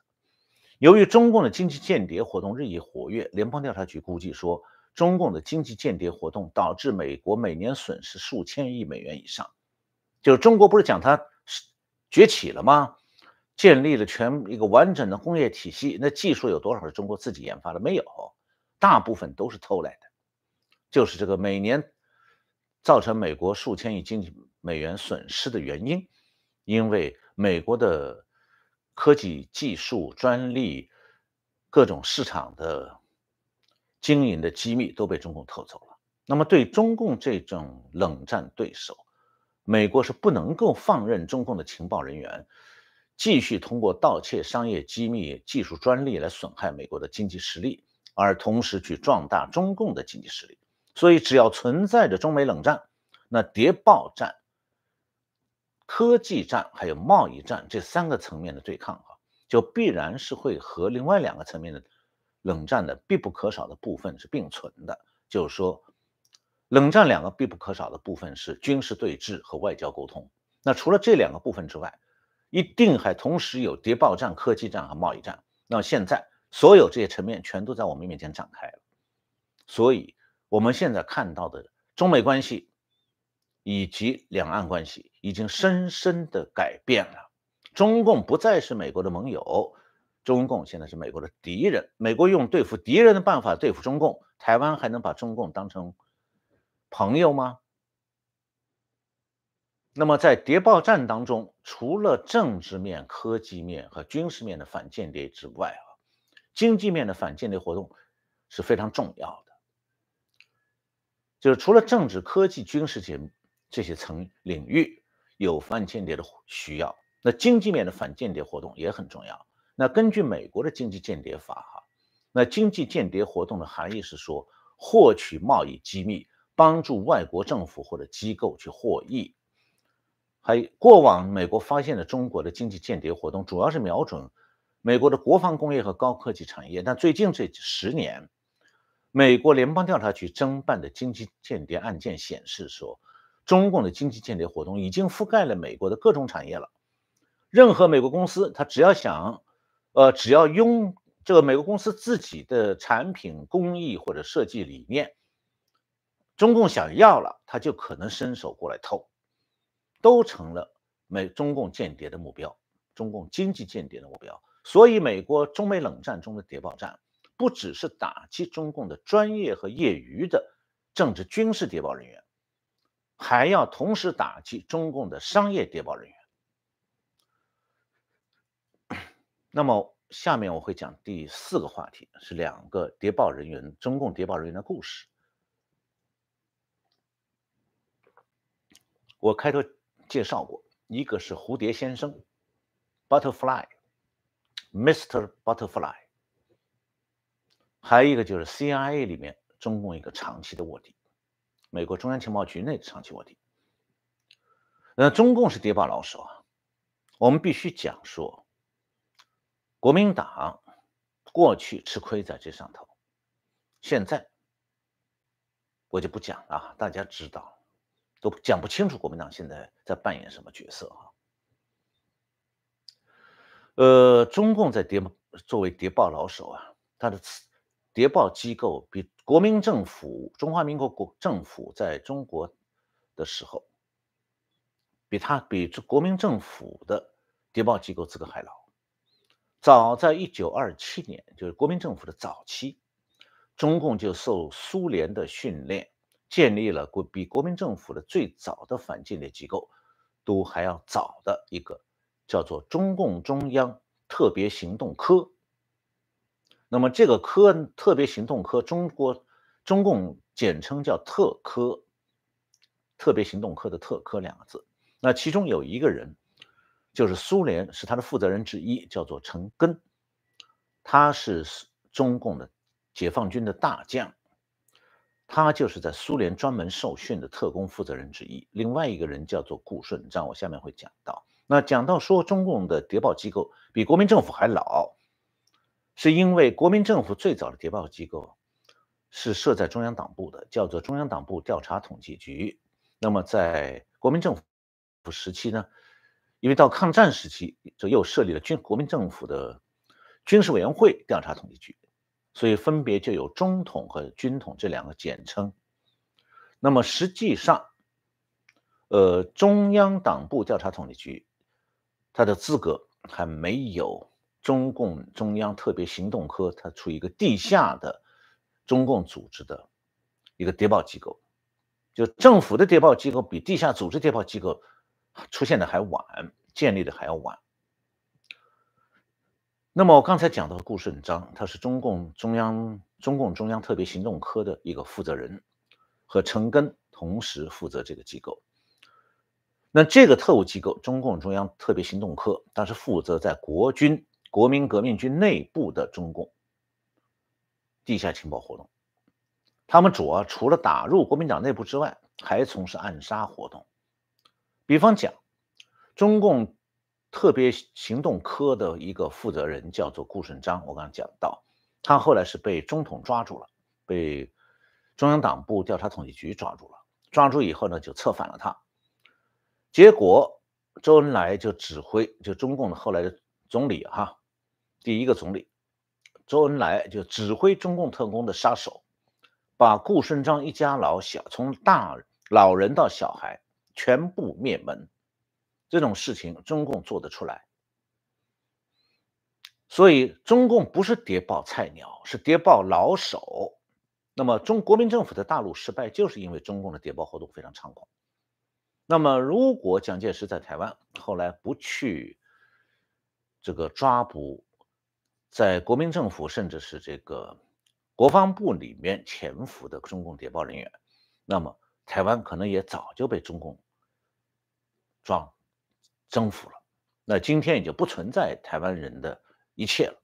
由于中共的经济间谍活动日益活跃，联邦调查局估计说，中共的经济间谍活动导致美国每年损失数千亿美元以上。就是中国不是讲它崛起了吗？建立了全一个完整的工业体系，那技术有多少是中国自己研发的？没有，大部分都是偷来的。就是这个每年造成美国数千亿经济美元损失的原因，因为美国的。科技、技术、专利、各种市场的经营的机密都被中共偷走了。那么，对中共这种冷战对手，美国是不能够放任中共的情报人员继续通过盗窃商业机密、技术专利来损害美国的经济实力，而同时去壮大中共的经济实力。所以，只要存在着中美冷战，那谍报战。科技战还有贸易战这三个层面的对抗啊，就必然是会和另外两个层面的冷战的必不可少的部分是并存的。就是说，冷战两个必不可少的部分是军事对峙和外交沟通。那除了这两个部分之外，一定还同时有谍报战、科技战和贸易战。那么现在所有这些层面全都在我们面前展开了，所以我们现在看到的中美关系。以及两岸关系已经深深的改变了，中共不再是美国的盟友，中共现在是美国的敌人。美国用对付敌人的办法对付中共，台湾还能把中共当成朋友吗？那么在谍报战当中，除了政治面、科技面和军事面的反间谍之外啊，经济面的反间谍活动是非常重要的，就是除了政治、科技、军事节目。这些层领域有反间谍的需要，那经济面的反间谍活动也很重要。那根据美国的经济间谍法哈，那经济间谍活动的含义是说获取贸易机密，帮助外国政府或者机构去获益。还过往美国发现了中国的经济间谍活动，主要是瞄准美国的国防工业和高科技产业。但最近这十年，美国联邦调查局侦办的经济间谍案件显示说。中共的经济间谍活动已经覆盖了美国的各种产业了。任何美国公司，他只要想，呃，只要用这个美国公司自己的产品工艺或者设计理念，中共想要了，他就可能伸手过来偷，都成了美中共间谍的目标，中共经济间谍的目标。所以，美国中美冷战中的谍报战，不只是打击中共的专业和业余的政治军事谍报人员。还要同时打击中共的商业谍报人员。那么，下面我会讲第四个话题，是两个谍报人员、中共谍报人员的故事。我开头介绍过，一个是蝴蝶先生 （Butterfly，Mr. Butterfly），还有一个就是 CIA 里面中共一个长期的卧底。美国中央情报局内的长期卧底。那中共是谍报老手啊，我们必须讲说，国民党过去吃亏在这上头。现在我就不讲了，大家知道，都讲不清楚国民党现在在扮演什么角色啊？呃，中共在谍作为谍报老手啊，他的谍报机构比。国民政府、中华民国国政府在中国的时候，比他比国民政府的谍报机构资格还老。早在一九二七年，就是国民政府的早期，中共就受苏联的训练，建立了国比国民政府的最早的反间谍机构都还要早的一个叫做中共中央特别行动科。那么这个科特别行动科，中国中共简称叫特科，特别行动科的特科两个字。那其中有一个人，就是苏联是他的负责人之一，叫做陈赓，他是中共的解放军的大将，他就是在苏联专门受训的特工负责人之一。另外一个人叫做顾顺，章，我下面会讲到。那讲到说中共的谍报机构比国民政府还老。是因为国民政府最早的谍报机构是设在中央党部的，叫做中央党部调查统计局。那么在国民政府时期呢，因为到抗战时期，就又设立了军国民政府的军事委员会调查统计局，所以分别就有中统和军统这两个简称。那么实际上，呃，中央党部调查统计局它的资格还没有。中共中央特别行动科，它处于一个地下的中共组织的一个谍报机构，就政府的谍报机构比地下组织谍报机构出现的还晚，建立的还要晚。那么我刚才讲到顾顺章，他是中共中央中共中央特别行动科的一个负责人，和陈赓同时负责这个机构。那这个特务机构中共中央特别行动科，当时负责在国军。国民革命军内部的中共地下情报活动，他们主要除了打入国民党内部之外，还从事暗杀活动。比方讲，中共特别行动科的一个负责人叫做顾顺章，我刚刚讲到，他后来是被中统抓住了，被中央党部调查统计局抓住了，抓住以后呢，就策反了他。结果周恩来就指挥，就中共的后来的总理哈。第一个总理周恩来就指挥中共特工的杀手，把顾顺章一家老小从大老人到小孩全部灭门，这种事情中共做得出来，所以中共不是谍报菜鸟，是谍报老手。那么中国民政府的大陆失败，就是因为中共的谍报活动非常猖狂。那么如果蒋介石在台湾后来不去这个抓捕。在国民政府，甚至是这个国防部里面潜伏的中共谍报人员，那么台湾可能也早就被中共装征服了。那今天也就不存在台湾人的一切了，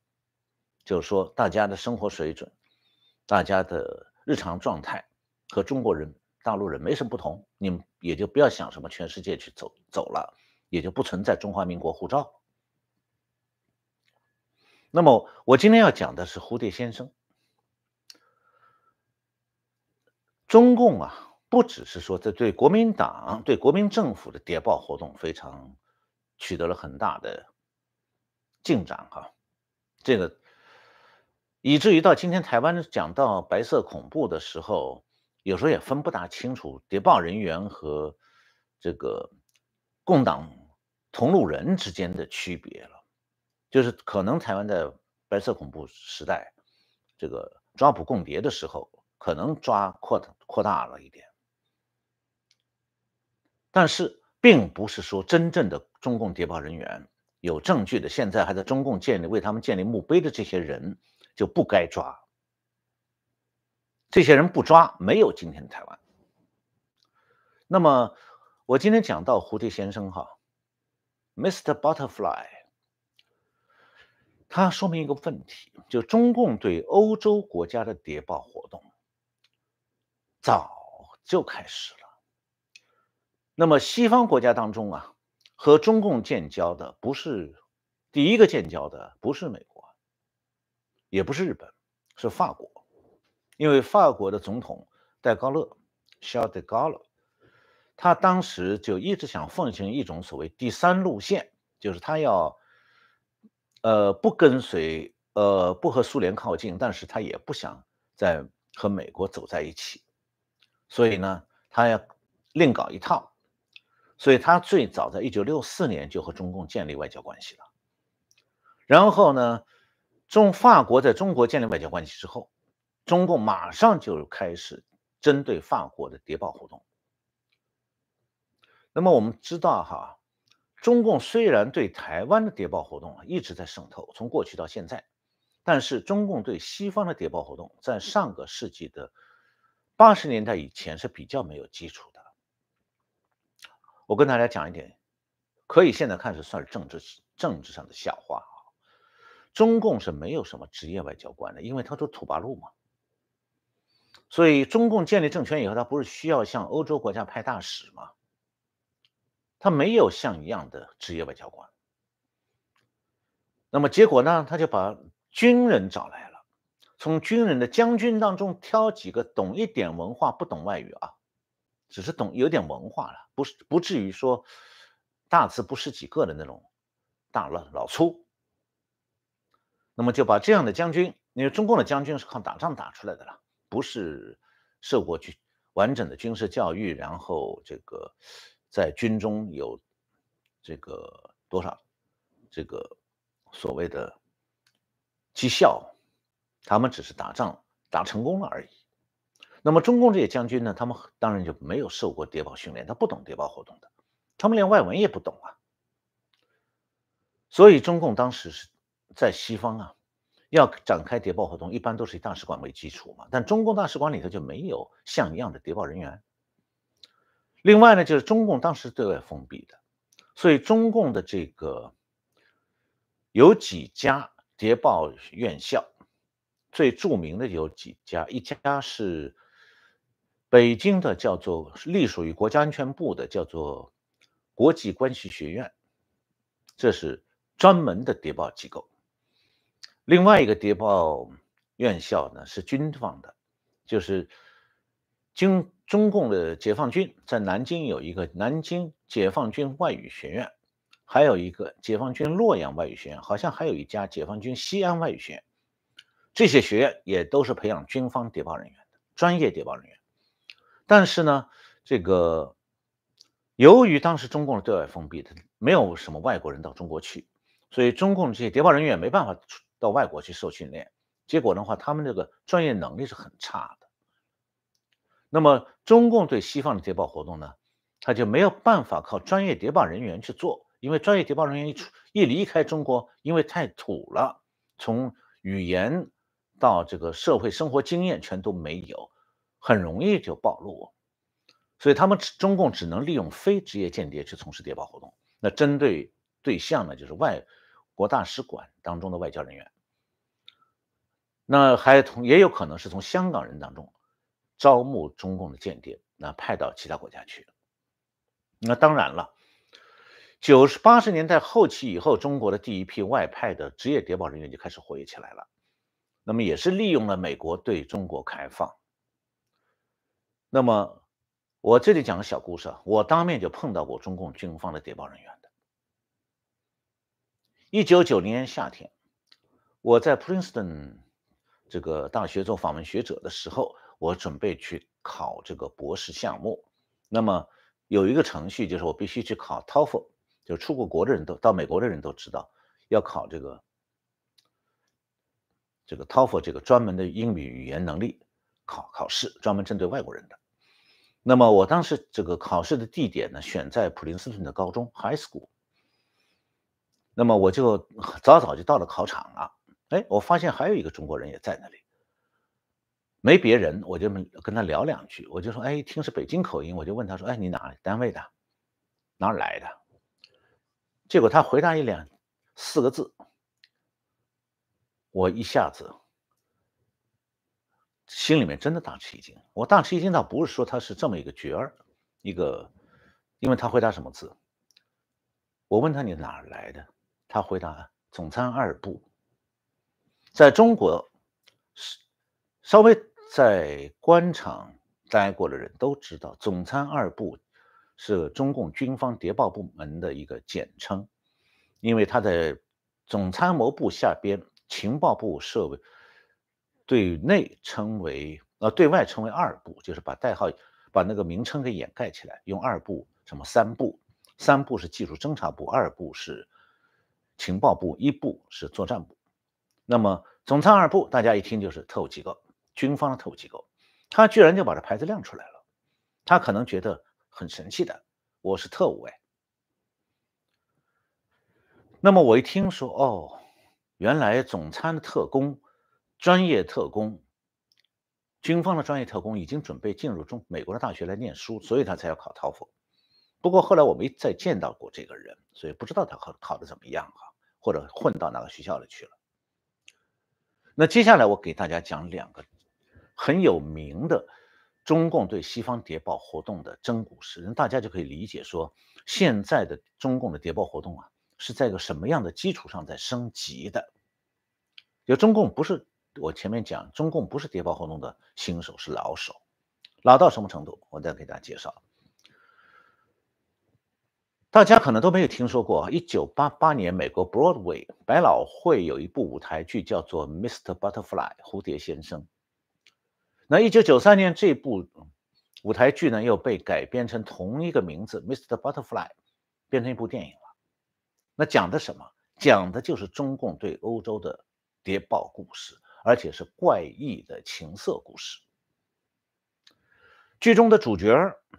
就是说大家的生活水准，大家的日常状态和中国人、大陆人没什么不同。你们也就不要想什么全世界去走走了，也就不存在中华民国护照。那么我今天要讲的是蝴蝶先生。中共啊，不只是说这对国民党、对国民政府的谍报活动非常取得了很大的进展，哈，这个以至于到今天台湾讲到白色恐怖的时候，有时候也分不大清楚谍报人员和这个共党同路人之间的区别了。就是可能台湾在白色恐怖时代，这个抓捕共谍的时候，可能抓扩扩大了一点，但是并不是说真正的中共谍报人员有证据的，现在还在中共建立为他们建立墓碑的这些人就不该抓，这些人不抓，没有今天的台湾。那么我今天讲到蝴蝶先生哈，Mr. Butterfly。它说明一个问题，就中共对欧洲国家的谍报活动早就开始了。那么，西方国家当中啊，和中共建交的不是第一个建交的，不是美国，也不是日本，是法国，因为法国的总统戴高乐，夏尔·戴高乐，他当时就一直想奉行一种所谓第三路线，就是他要。呃，不跟随，呃，不和苏联靠近，但是他也不想再和美国走在一起，所以呢，他要另搞一套，所以他最早在一九六四年就和中共建立外交关系了，然后呢，中法国在中国建立外交关系之后，中共马上就开始针对法国的谍报活动，那么我们知道哈。中共虽然对台湾的谍报活动啊一直在渗透，从过去到现在，但是中共对西方的谍报活动，在上个世纪的八十年代以前是比较没有基础的。我跟大家讲一点，可以现在看是算是政治政治上的笑话啊，中共是没有什么职业外交官的，因为他都土八路嘛，所以中共建立政权以后，他不是需要向欧洲国家派大使吗？他没有像一样的职业外交官，那么结果呢？他就把军人找来了，从军人的将军当中挑几个懂一点文化、不懂外语啊，只是懂有点文化了，不是不至于说大字不识几个的那种大乱老粗。那么就把这样的将军，因为中共的将军是靠打仗打出来的了，不是受过军完整的军事教育，然后这个。在军中有这个多少这个所谓的绩效，他们只是打仗打成功了而已。那么中共这些将军呢，他们当然就没有受过谍报训练，他不懂谍报活动的，他们连外文也不懂啊。所以中共当时是在西方啊，要展开谍报活动，一般都是以大使馆为基础嘛。但中共大使馆里头就没有像样的谍报人员。另外呢，就是中共当时对外封闭的，所以中共的这个有几家谍报院校，最著名的有几家，一家是北京的，叫做隶属于国家安全部的，叫做国际关系学院，这是专门的谍报机构。另外一个谍报院校呢，是军方的，就是。经中共的解放军在南京有一个南京解放军外语学院，还有一个解放军洛阳外语学院，好像还有一家解放军西安外语学院。这些学院也都是培养军方谍报人员的专业谍报人员。但是呢，这个由于当时中共的对外封闭，没有什么外国人到中国去，所以中共这些谍报人员没办法到外国去受训练。结果的话，他们这个专业能力是很差的。那么，中共对西方的谍报活动呢，他就没有办法靠专业谍报人员去做，因为专业谍报人员一出一离开中国，因为太土了，从语言到这个社会生活经验全都没有，很容易就暴露。所以他们中共只能利用非职业间谍去从事谍报活动。那针对对象呢，就是外国大使馆当中的外交人员。那还同也有可能是从香港人当中。招募中共的间谍，那派到其他国家去。那当然了，九十八十年代后期以后，中国的第一批外派的职业谍报人员就开始活跃起来了。那么也是利用了美国对中国开放。那么我这里讲个小故事啊，我当面就碰到过中共军方的谍报人员的。一九九零年夏天，我在 Princeton 这个大学做访问学者的时候。我准备去考这个博士项目，那么有一个程序，就是我必须去考 TOEFL，就出过国的人都到美国的人都知道，要考这个这个 TOEFL 这个专门的英语语言能力考考试，专门针对外国人的。那么我当时这个考试的地点呢，选在普林斯顿的高中 High School。那么我就早早就到了考场了，哎，我发现还有一个中国人也在那里。没别人，我就跟他聊两句，我就说：“哎，听是北京口音。”我就问他说：“哎，你哪单位的？哪儿来的？”结果他回答一两四个字，我一下子心里面真的大吃一惊。我大吃一惊倒不是说他是这么一个角儿，一个，因为他回答什么字？我问他：“你哪儿来的？”他回答：“总参二部。”在中国是稍微。在官场待过的人都知道，总参二部是中共军方谍报部门的一个简称，因为他在总参谋部下边情报部设为，对内称为呃，对外称为二部，就是把代号把那个名称给掩盖起来，用二部什么三部，三部是技术侦察部，二部是情报部，一部是作战部。那么总参二部，大家一听就是特务机构。军方的特务机构，他居然就把这牌子亮出来了。他可能觉得很神气的，我是特务哎。那么我一听说，哦，原来总参的特工，专业特工，军方的专业特工已经准备进入中美国的大学来念书，所以他才要考托福。不过后来我没再见到过这个人，所以不知道他考考得怎么样哈，或者混到哪个学校里去了。那接下来我给大家讲两个。很有名的中共对西方谍报活动的真鼓时，大家就可以理解说，现在的中共的谍报活动啊，是在一个什么样的基础上在升级的？就中共不是我前面讲，中共不是谍报活动的新手，是老手，老到什么程度？我再给大家介绍，大家可能都没有听说过，一九八八年美国 Broadway 百老汇有一部舞台剧叫做《Mr. Butterfly 蝴蝶先生》。那一九九三年这部舞台剧呢，又被改编成同一个名字《Mr. Butterfly》，变成一部电影了。那讲的什么？讲的就是中共对欧洲的谍报故事，而且是怪异的情色故事。剧中的主角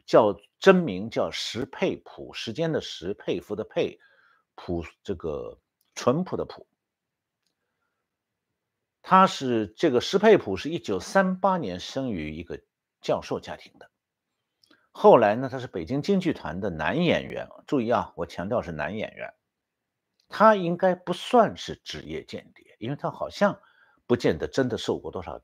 叫真名叫石佩普，时间的石，佩服的佩，普这个淳朴的朴，他是这个施佩普，是一九三八年生于一个教授家庭的。后来呢，他是北京京剧团的男演员。注意啊，我强调是男演员。他应该不算是职业间谍，因为他好像不见得真的受过多少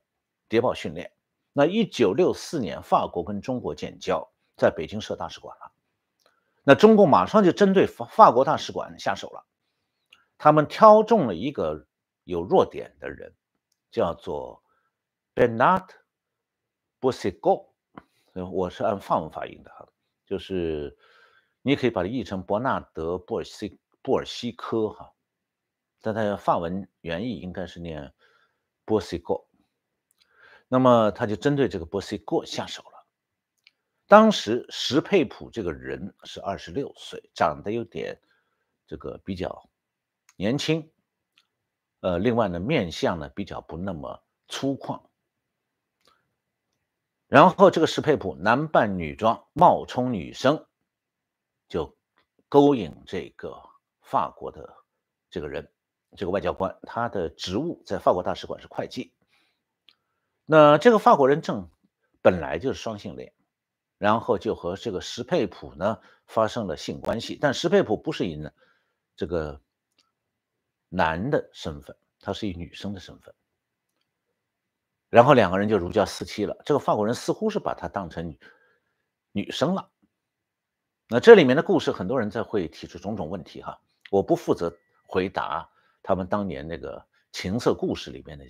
谍报训练。那一九六四年，法国跟中国建交，在北京设大使馆了。那中共马上就针对法法国大使馆下手了，他们挑中了一个有弱点的人。叫做 Bernard Bosio，g 我是按法文发音的哈，就是你可以把它译成伯纳德·波尔西波尔西科哈，但他法文原意应该是念 Bosio，那么他就针对这个 Bosio 下手了。当时石佩普这个人是二十六岁，长得有点这个比较年轻。呃，另外呢，面相呢比较不那么粗犷，然后这个施佩普男扮女装冒充女生，就勾引这个法国的这个人，这个外交官，他的职务在法国大使馆是会计。那这个法国人证本来就是双性恋，然后就和这个石佩普呢发生了性关系，但石佩普不是以呢这个。男的身份，他是以女生的身份，然后两个人就如胶似漆了。这个法国人似乎是把他当成女女生了。那这里面的故事，很多人在会提出种种问题哈，我不负责回答他们当年那个情色故事里面的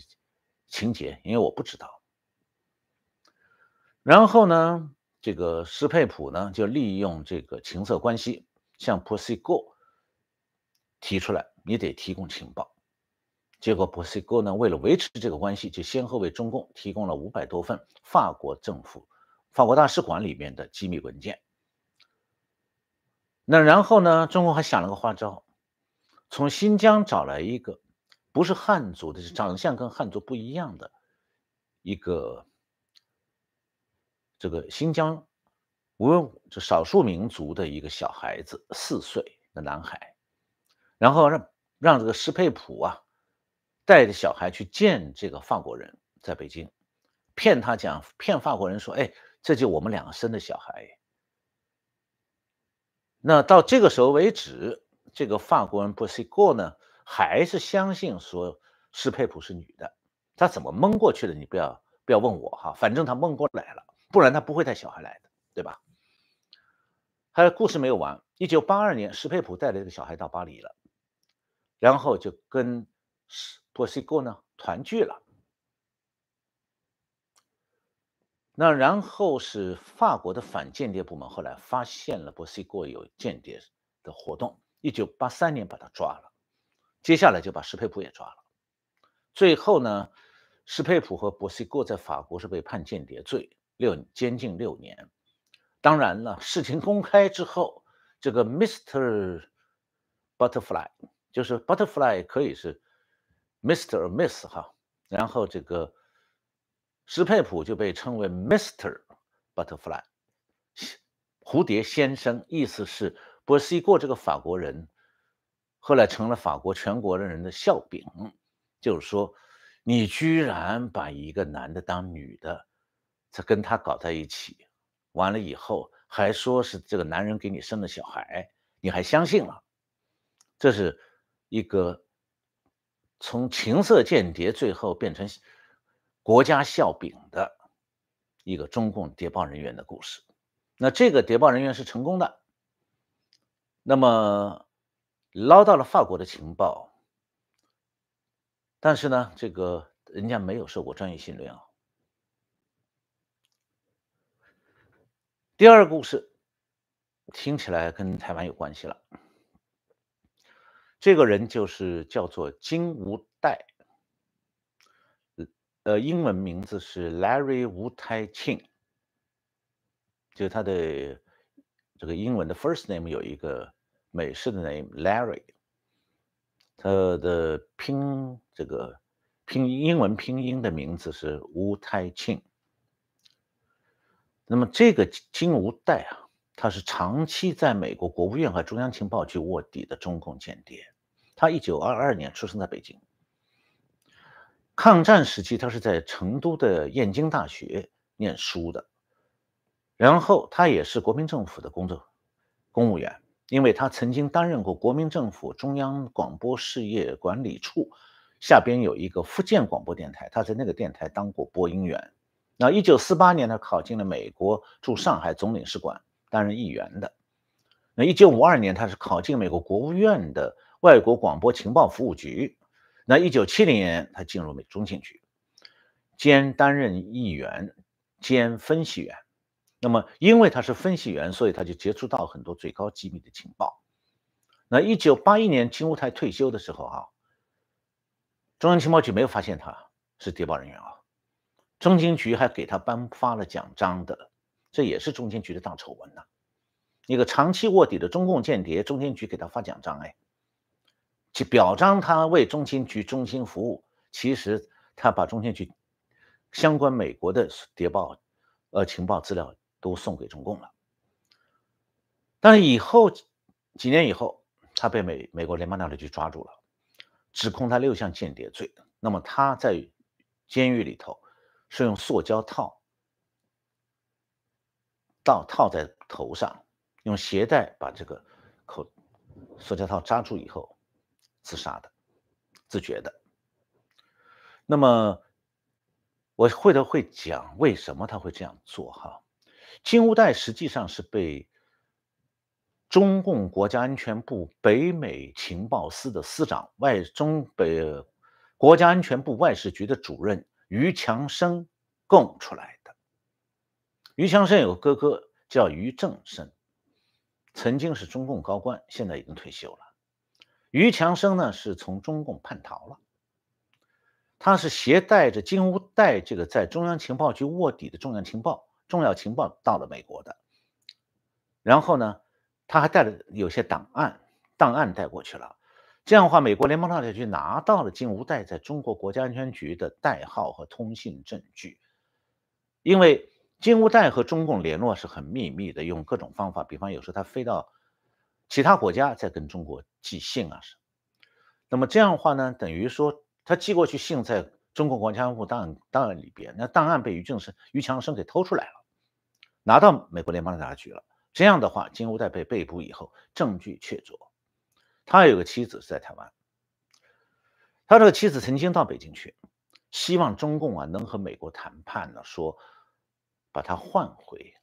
情节，因为我不知道。然后呢，这个施佩普呢就利用这个情色关系向 Pursigo。提出来，你得提供情报。结果，波西哥呢，为了维持这个关系，就先后为中共提供了五百多份法国政府、法国大使馆里面的机密文件。那然后呢，中共还想了个花招，从新疆找来一个不是汉族的，长相跟汉族不一样的一个这个新疆，无论就少数民族的一个小孩子，四岁的男孩。然后让让这个施佩普啊，带着小孩去见这个法国人，在北京，骗他讲骗法国人说，哎，这就我们两个生的小孩。那到这个时候为止，这个法国人波西戈呢，还是相信说施佩普是女的，他怎么蒙过去的？你不要不要问我哈，反正他蒙过来了，不然他不会带小孩来的，对吧？还有故事没有完。一九八二年，施佩普带着这个小孩到巴黎了。然后就跟波西哥呢团聚了。那然后是法国的反间谍部门后来发现了波西哥有间谍的活动，一九八三年把他抓了。接下来就把施佩普也抓了。最后呢，施佩普和波西哥在法国是被判间谍罪，六监禁六年。当然了，事情公开之后，这个 Mr. Butterfly。就是 butterfly 可以是 mister miss 哈，然后这个施佩普就被称为 mister butterfly，蝴蝶先生，意思是波西过这个法国人，后来成了法国全国的人的笑柄。就是说，你居然把一个男的当女的，才跟他搞在一起，完了以后还说是这个男人给你生了小孩，你还相信了，这是。一个从情色间谍最后变成国家笑柄的一个中共谍报人员的故事。那这个谍报人员是成功的，那么捞到了法国的情报，但是呢，这个人家没有受过专业训练啊。第二个故事听起来跟台湾有关系了。这个人就是叫做金无代，呃，英文名字是 Larry 吴 n 庆，就他的这个英文的 first name 有一个美式的 name Larry，他的拼这个拼英文拼音的名字是吴 n 庆。那么这个金无代啊，他是长期在美国国务院和中央情报局卧底的中共间谍。他一九二二年出生在北京。抗战时期，他是在成都的燕京大学念书的，然后他也是国民政府的工作公务员，因为他曾经担任过国民政府中央广播事业管理处下边有一个福建广播电台，他在那个电台当过播音员。那一九四八年，他考进了美国驻上海总领事馆，担任议员的。那一九五二年，他是考进美国国务院的。外国广播情报服务局，那一九七零年，他进入美中情局，兼担任议员兼分析员。那么，因为他是分析员，所以他就接触到很多最高机密的情报。那一九八一年，金乌泰退休的时候啊，中央情报局没有发现他是谍报人员啊，中情局还给他颁发了奖章的，这也是中情局的大丑闻呐！一个长期卧底的中共间谍，中情局给他发奖章，哎。去表彰他为中情局中心服务，其实他把中情局相关美国的谍报、呃情报资料都送给中共了。但是以后几年以后，他被美美国联邦调查局抓住了，指控他六项间谍罪。那么他在监狱里头是用塑胶套套套在头上，用鞋带把这个口塑胶套扎住以后。自杀的，自觉的。那么，我会的会讲为什么他会这样做哈？金吾代实际上是被中共国家安全部北美情报司的司长、外中北国家安全部外事局的主任于强生供出来的。于强生有个哥哥叫于正生，曾经是中共高官，现在已经退休了。于强生呢，是从中共叛逃了。他是携带着金乌代这个在中央情报局卧底的重要情报，重要情报到了美国的。然后呢，他还带了有些档案，档案带过去了。这样的话，美国联邦调查局拿到了金乌代在中国国家安全局的代号和通信证据。因为金乌代和中共联络是很秘密的，用各种方法，比方有时候他飞到。其他国家在跟中国寄信啊，是那么这样的话呢，等于说他寄过去信，在中国国家安案档案档案里边，那档案被于正生、于强生给偷出来了，拿到美国联邦调查局了。这样的话，金无代被被捕以后，证据确凿。他有个妻子是在台湾，他这个妻子曾经到北京去，希望中共啊能和美国谈判呢，说把他换回，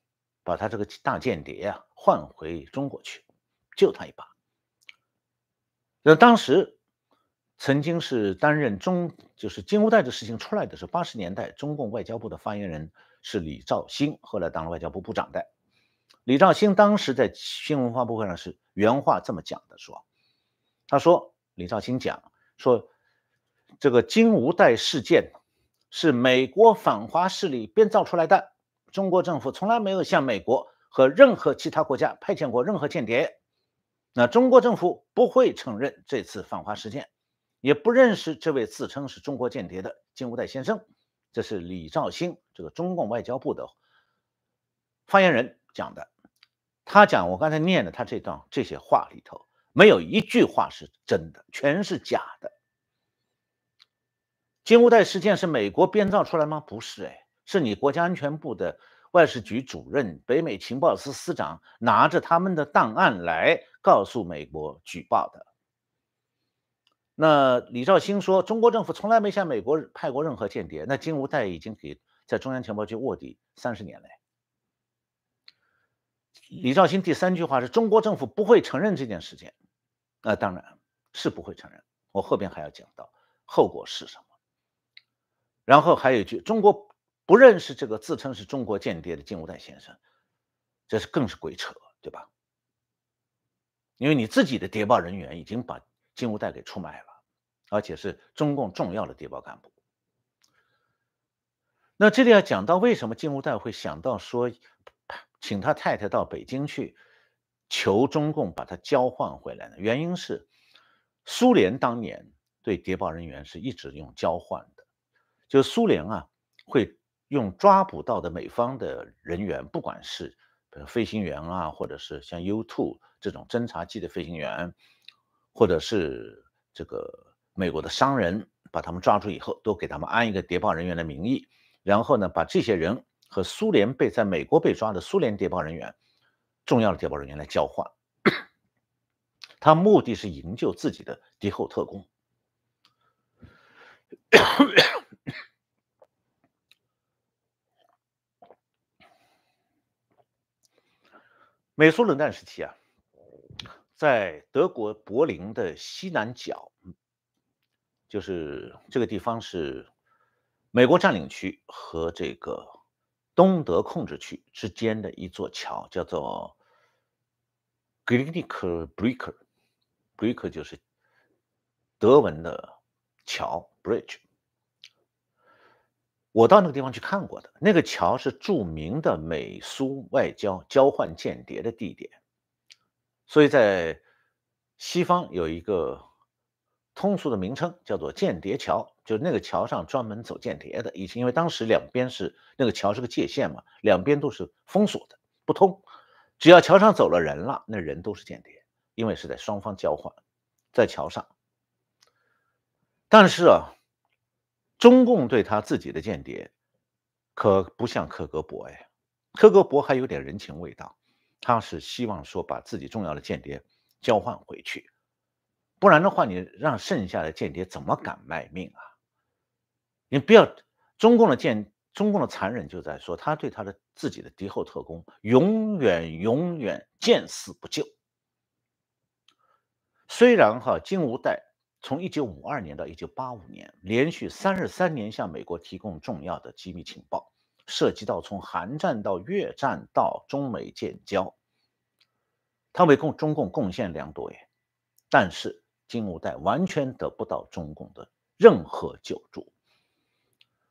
把他这个大间谍啊换回中国去。救他一把。那当时曾经是担任中，就是金乌代的事情出来的时候，八十年代，中共外交部的发言人是李兆兴，后来当了外交部部长的。李兆兴当时在新闻发布会上是原话这么讲的，说：“他说，李兆兴讲说，这个金吾代事件是美国反华势力编造出来的。中国政府从来没有向美国和任何其他国家派遣过任何间谍。”那中国政府不会承认这次反华事件，也不认识这位自称是中国间谍的金无代先生。这是李肇星，这个中共外交部的发言人讲的。他讲，我刚才念的他这段这些话里头，没有一句话是真的，全是假的。金乌代事件是美国编造出来吗？不是，哎，是你国家安全部的外事局主任、北美情报司司长拿着他们的档案来。告诉美国举报的。那李兆星说：“中国政府从来没向美国派过任何间谍。”那金无怠已经给在中央情报局卧底三十年了。李兆星第三句话是：“中国政府不会承认这件事情。那当然是不会承认。我后边还要讲到后果是什么。然后还有一句：“中国不认识这个自称是中国间谍的金无代先生。”这是更是鬼扯，对吧？因为你自己的谍报人员已经把金乌带给出卖了，而且是中共重要的谍报干部。那这里要讲到为什么金乌怠会想到说请他太太到北京去求中共把他交换回来呢？原因是苏联当年对谍报人员是一直用交换的，就是苏联啊会用抓捕到的美方的人员，不管是飞行员啊，或者是像 u two。这种侦察机的飞行员，或者是这个美国的商人，把他们抓住以后，都给他们安一个谍报人员的名义，然后呢，把这些人和苏联被在美国被抓的苏联谍报人员、重要的谍报人员来交换。他目的是营救自己的敌后特工。美苏冷战时期啊。在德国柏林的西南角，就是这个地方是美国占领区和这个东德控制区之间的一座桥，叫做 g r i n i c k b r e a k e b r e a k e r 就是德文的桥 （bridge）。我到那个地方去看过的，那个桥是著名的美苏外交交换间谍的地点。所以在西方有一个通俗的名称叫做“间谍桥”，就是那个桥上专门走间谍的。以前因为当时两边是那个桥是个界限嘛，两边都是封锁的，不通。只要桥上走了人了，那人都是间谍，因为是在双方交换在桥上。但是啊，中共对他自己的间谍可不像克格勃哎，克格勃还有点人情味道。他是希望说把自己重要的间谍交换回去，不然的话，你让剩下的间谍怎么敢卖命啊？你不要中共的间，中共的残忍就在说他对他的自己的敌后特工永远永远见死不救。虽然哈金无怠从一九五二年到一九八五年连续三十三年向美国提供重要的机密情报。涉及到从韩战到越战到中美建交，他为共中共贡献良多耶。但是金吾代完全得不到中共的任何救助。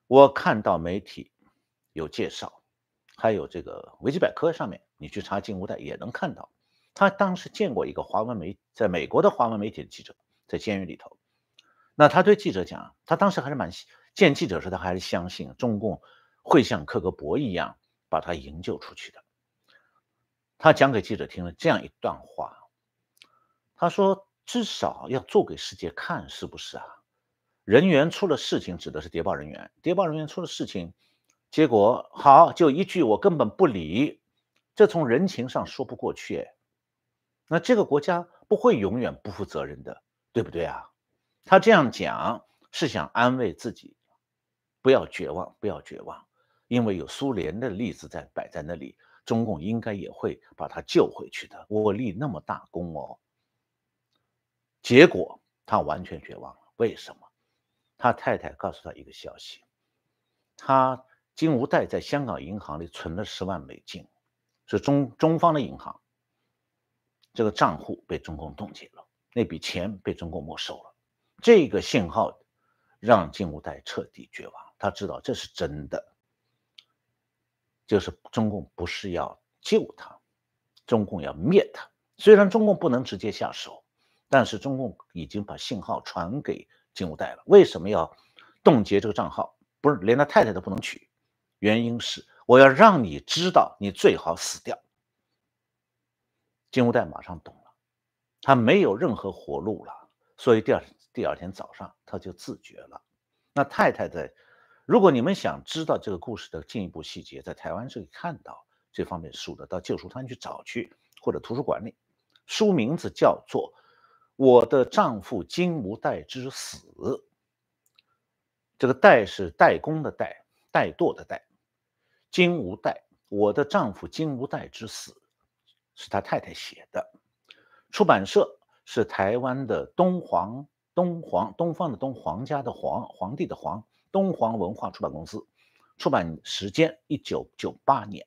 我看到媒体有介绍，还有这个维基百科上面，你去查金吾代也能看到，他当时见过一个华文媒在美国的华文媒体的记者在监狱里头，那他对记者讲，他当时还是蛮见记者说他还是相信中共。会像克格勃一样把他营救出去的。他讲给记者听了这样一段话，他说：“至少要做给世界看，是不是啊？人员出了事情，指的是谍报人员，谍报人员出了事情，结果好就一句我根本不理，这从人情上说不过去。那这个国家不会永远不负责任的，对不对啊？”他这样讲是想安慰自己，不要绝望，不要绝望。因为有苏联的例子在摆在那里，中共应该也会把他救回去的。我立那么大功哦，结果他完全绝望了。为什么？他太太告诉他一个消息：，他金无怠在香港银行里存了十万美金，是中中方的银行，这个账户被中共冻结了，那笔钱被中共没收了。这个信号让金无怠彻底绝望，他知道这是真的。就是中共不是要救他，中共要灭他。虽然中共不能直接下手，但是中共已经把信号传给金吾怠了。为什么要冻结这个账号？不是连他太太都不能取，原因是我要让你知道，你最好死掉。金吾怠马上懂了，他没有任何活路了。所以第二第二天早上，他就自觉了。那太太在。如果你们想知道这个故事的进一步细节，在台湾是可以看到这方面书的，到旧书摊去找去，或者图书馆里，书名字叫做《我的丈夫金无代之死》，这个“代”是代工的“代”，代舵的“代”，金无代，我的丈夫金无代之死，是他太太写的，出版社是台湾的东皇东皇东方的东皇家的皇皇帝的皇。敦煌文化出版公司出版时间一九九八年。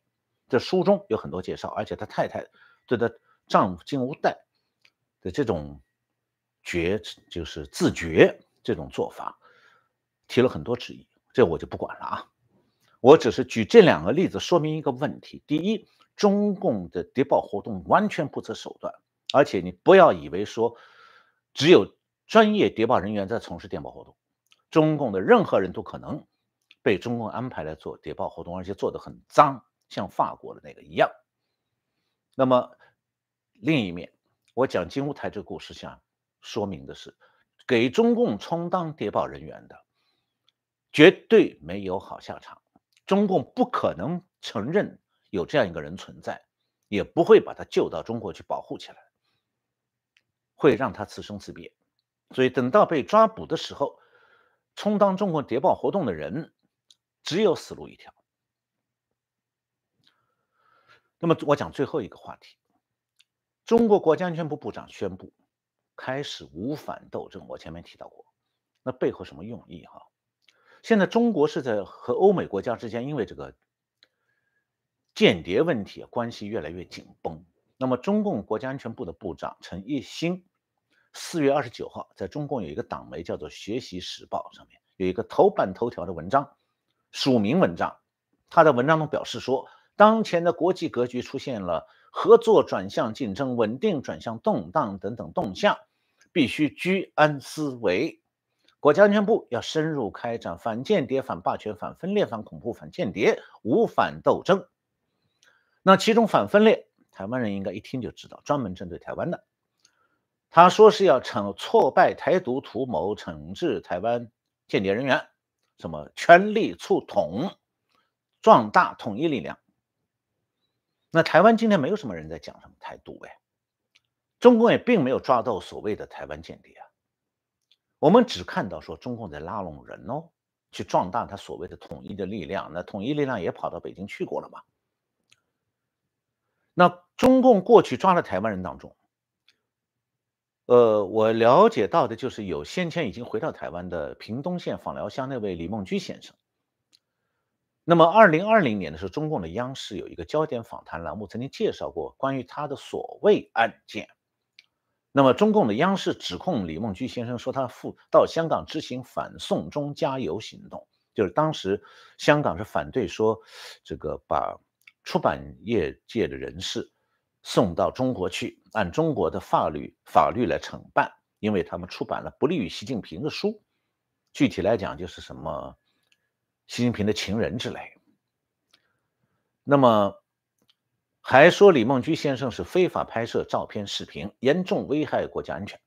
这书中有很多介绍，而且他太太对他丈夫金无代的这种觉就是自觉这种做法提了很多质疑，这我就不管了啊。我只是举这两个例子说明一个问题：第一，中共的谍报活动完全不择手段，而且你不要以为说只有专业谍报人员在从事电报活动。中共的任何人都可能被中共安排来做谍报活动，而且做得很脏，像法国的那个一样。那么另一面，我讲金屋台这个故事想说明的是，给中共充当谍报人员的绝对没有好下场。中共不可能承认有这样一个人存在，也不会把他救到中国去保护起来，会让他此生此别。所以等到被抓捕的时候。充当中国谍报活动的人只有死路一条。那么我讲最后一个话题，中国国家安全部部长宣布开始无反斗争。我前面提到过，那背后什么用意？哈，现在中国是在和欧美国家之间，因为这个间谍问题关系越来越紧绷。那么中共国家安全部的部长陈一新。四月二十九号，在中共有一个党媒叫做《学习时报》上面有一个头版头条的文章，署名文章。他的文章中表示说，当前的国际格局出现了合作转向竞争、稳定转向动荡等等动向，必须居安思危。国家安全部要深入开展反间谍、反霸权、反分裂、反恐怖、反间谍无反斗争。那其中反分裂，台湾人应该一听就知道，专门针对台湾的。他说是要惩挫败台独图谋，惩治台湾间谍人员，什么全力促统，壮大统一力量。那台湾今天没有什么人在讲什么台独哎，中共也并没有抓到所谓的台湾间谍啊。我们只看到说中共在拉拢人哦，去壮大他所谓的统一的力量。那统一力量也跑到北京去过了嘛？那中共过去抓了台湾人当中。呃，我了解到的就是有先前已经回到台湾的屏东县访寮乡那位李梦居先生。那么，二零二零年的时候，中共的央视有一个焦点访谈栏目曾经介绍过关于他的所谓案件。那么，中共的央视指控李梦居先生说他赴到香港执行反送中加油行动，就是当时香港是反对说这个把出版业界的人士。送到中国去，按中国的法律法律来惩办，因为他们出版了不利于习近平的书，具体来讲就是什么，习近平的情人之类。那么还说李梦菊先生是非法拍摄照片视频，严重危害国家安全，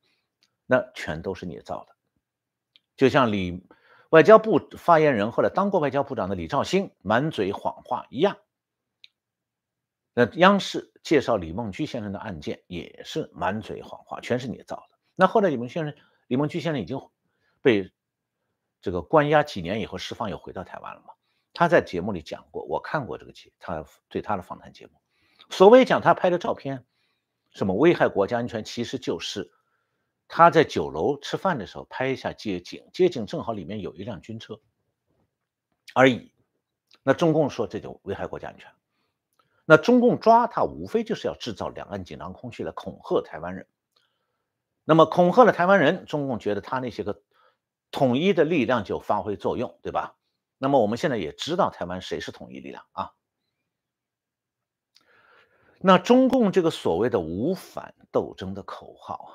那全都是捏造的，就像李外交部发言人后来当过外交部长的李肇星满嘴谎话一样。那央视介绍李梦居先生的案件也是满嘴谎话，全是你造的。那后来李梦先生，李梦居先生已经被这个关押几年以后释放，又回到台湾了嘛？他在节目里讲过，我看过这个节，他对他的访谈节目，所谓讲他拍的照片什么危害国家安全，其实就是他在酒楼吃饭的时候拍一下街景，街景正好里面有一辆军车而已。那中共说这就危害国家安全。那中共抓他，无非就是要制造两岸紧张空气来恐吓台湾人。那么恐吓了台湾人，中共觉得他那些个统一的力量就发挥作用，对吧？那么我们现在也知道台湾谁是统一力量啊？那中共这个所谓的“无反”斗争的口号啊，“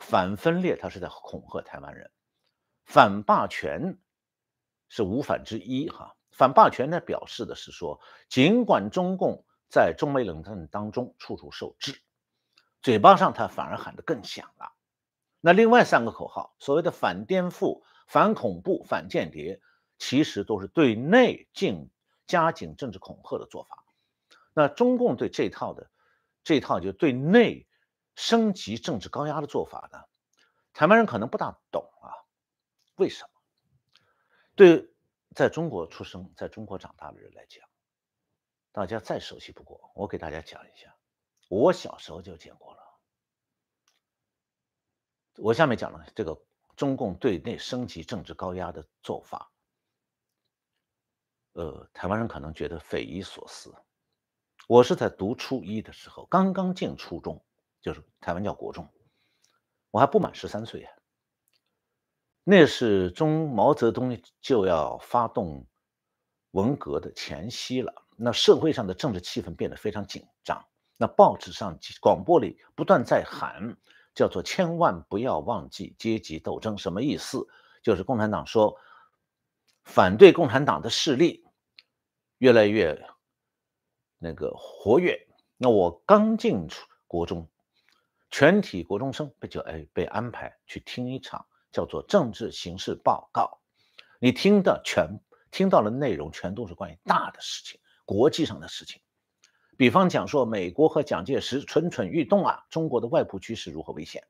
反分裂”他是在恐吓台湾人，“反霸权”是“无反”之一，哈，“反霸权”呢表示的是说，尽管中共。在中美冷战当中，处处受制，嘴巴上他反而喊得更响了。那另外三个口号，所谓的反颠覆、反恐怖、反间谍，其实都是对内进加紧政治恐吓的做法。那中共对这套的这套就对内升级政治高压的做法呢？台湾人可能不大懂啊，为什么？对在中国出生、在中国长大的人来讲。大家再熟悉不过，我给大家讲一下，我小时候就见过了。我下面讲了这个中共对内升级政治高压的做法，呃，台湾人可能觉得匪夷所思。我是在读初一的时候，刚刚进初中，就是台湾叫国中，我还不满十三岁啊。那是中毛泽东就要发动文革的前夕了。那社会上的政治气氛变得非常紧张。那报纸上、广播里不断在喊，叫做“千万不要忘记阶级斗争”。什么意思？就是共产党说，反对共产党的势力越来越那个活跃。那我刚进国中，全体国中生被就哎被安排去听一场叫做“政治形势报告”。你听的全听到的内容，全都是关于大的事情。国际上的事情，比方讲说美国和蒋介石蠢蠢欲动啊，中国的外部局势如何危险？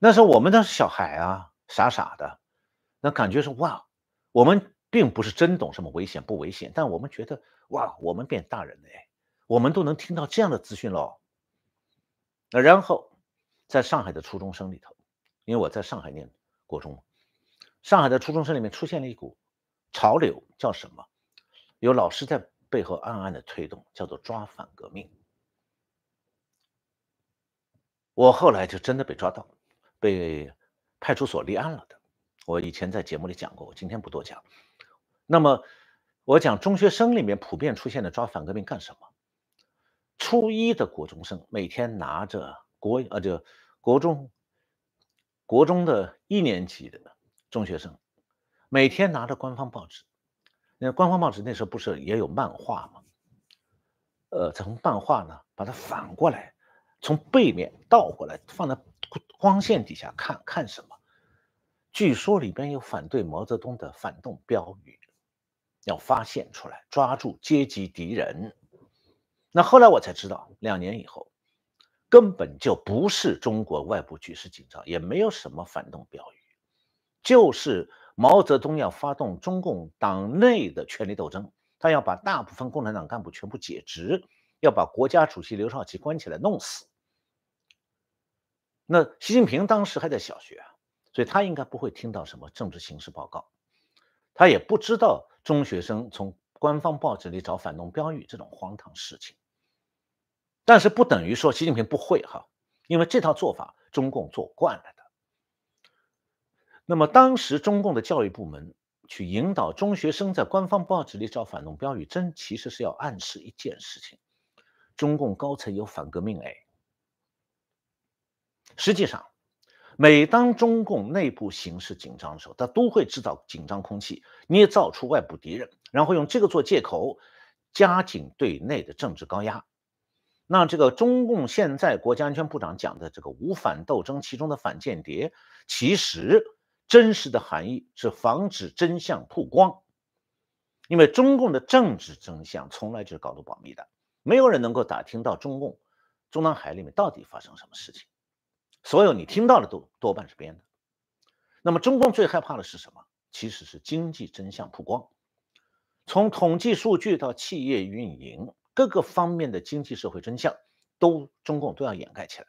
那时候我们的小孩啊，傻傻的，那感觉是哇，我们并不是真懂什么危险不危险，但我们觉得哇，我们变大人了嘞，我们都能听到这样的资讯喽。那然后，在上海的初中生里头，因为我在上海念国中，上海的初中生里面出现了一股潮流，叫什么？有老师在背后暗暗的推动，叫做抓反革命。我后来就真的被抓到，被派出所立案了的。我以前在节目里讲过，我今天不多讲。那么，我讲中学生里面普遍出现的抓反革命干什么？初一的国中生每天拿着国啊，就国中、国中的一年级的中学生每天拿着官方报纸。那官方报纸那时候不是也有漫画吗？呃，从漫画呢，把它反过来，从背面倒过来放在光线底下看看什么？据说里边有反对毛泽东的反动标语，要发现出来，抓住阶级敌人。那后来我才知道，两年以后根本就不是中国外部局势紧张，也没有什么反动标语，就是。毛泽东要发动中共党内的权力斗争，他要把大部分共产党干部全部解职，要把国家主席刘少奇关起来弄死。那习近平当时还在小学，所以他应该不会听到什么政治形势报告，他也不知道中学生从官方报纸里找反动标语这种荒唐事情。但是不等于说习近平不会哈，因为这套做法中共做惯了。那么，当时中共的教育部门去引导中学生在官方报纸里找反动标语，真其实是要暗示一件事情：中共高层有反革命。哎，实际上，每当中共内部形势紧张的时候，他都会制造紧张空气，捏造出外部敌人，然后用这个做借口，加紧对内的政治高压。那这个中共现在国家安全部长讲的这个“无反斗争”其中的反间谍，其实。真实的含义是防止真相曝光，因为中共的政治真相从来就是高度保密的，没有人能够打听到中共中南海里面到底发生什么事情，所有你听到的都多半是编的。那么中共最害怕的是什么？其实是经济真相曝光，从统计数据到企业运营，各个方面的经济社会真相都中共都要掩盖起来，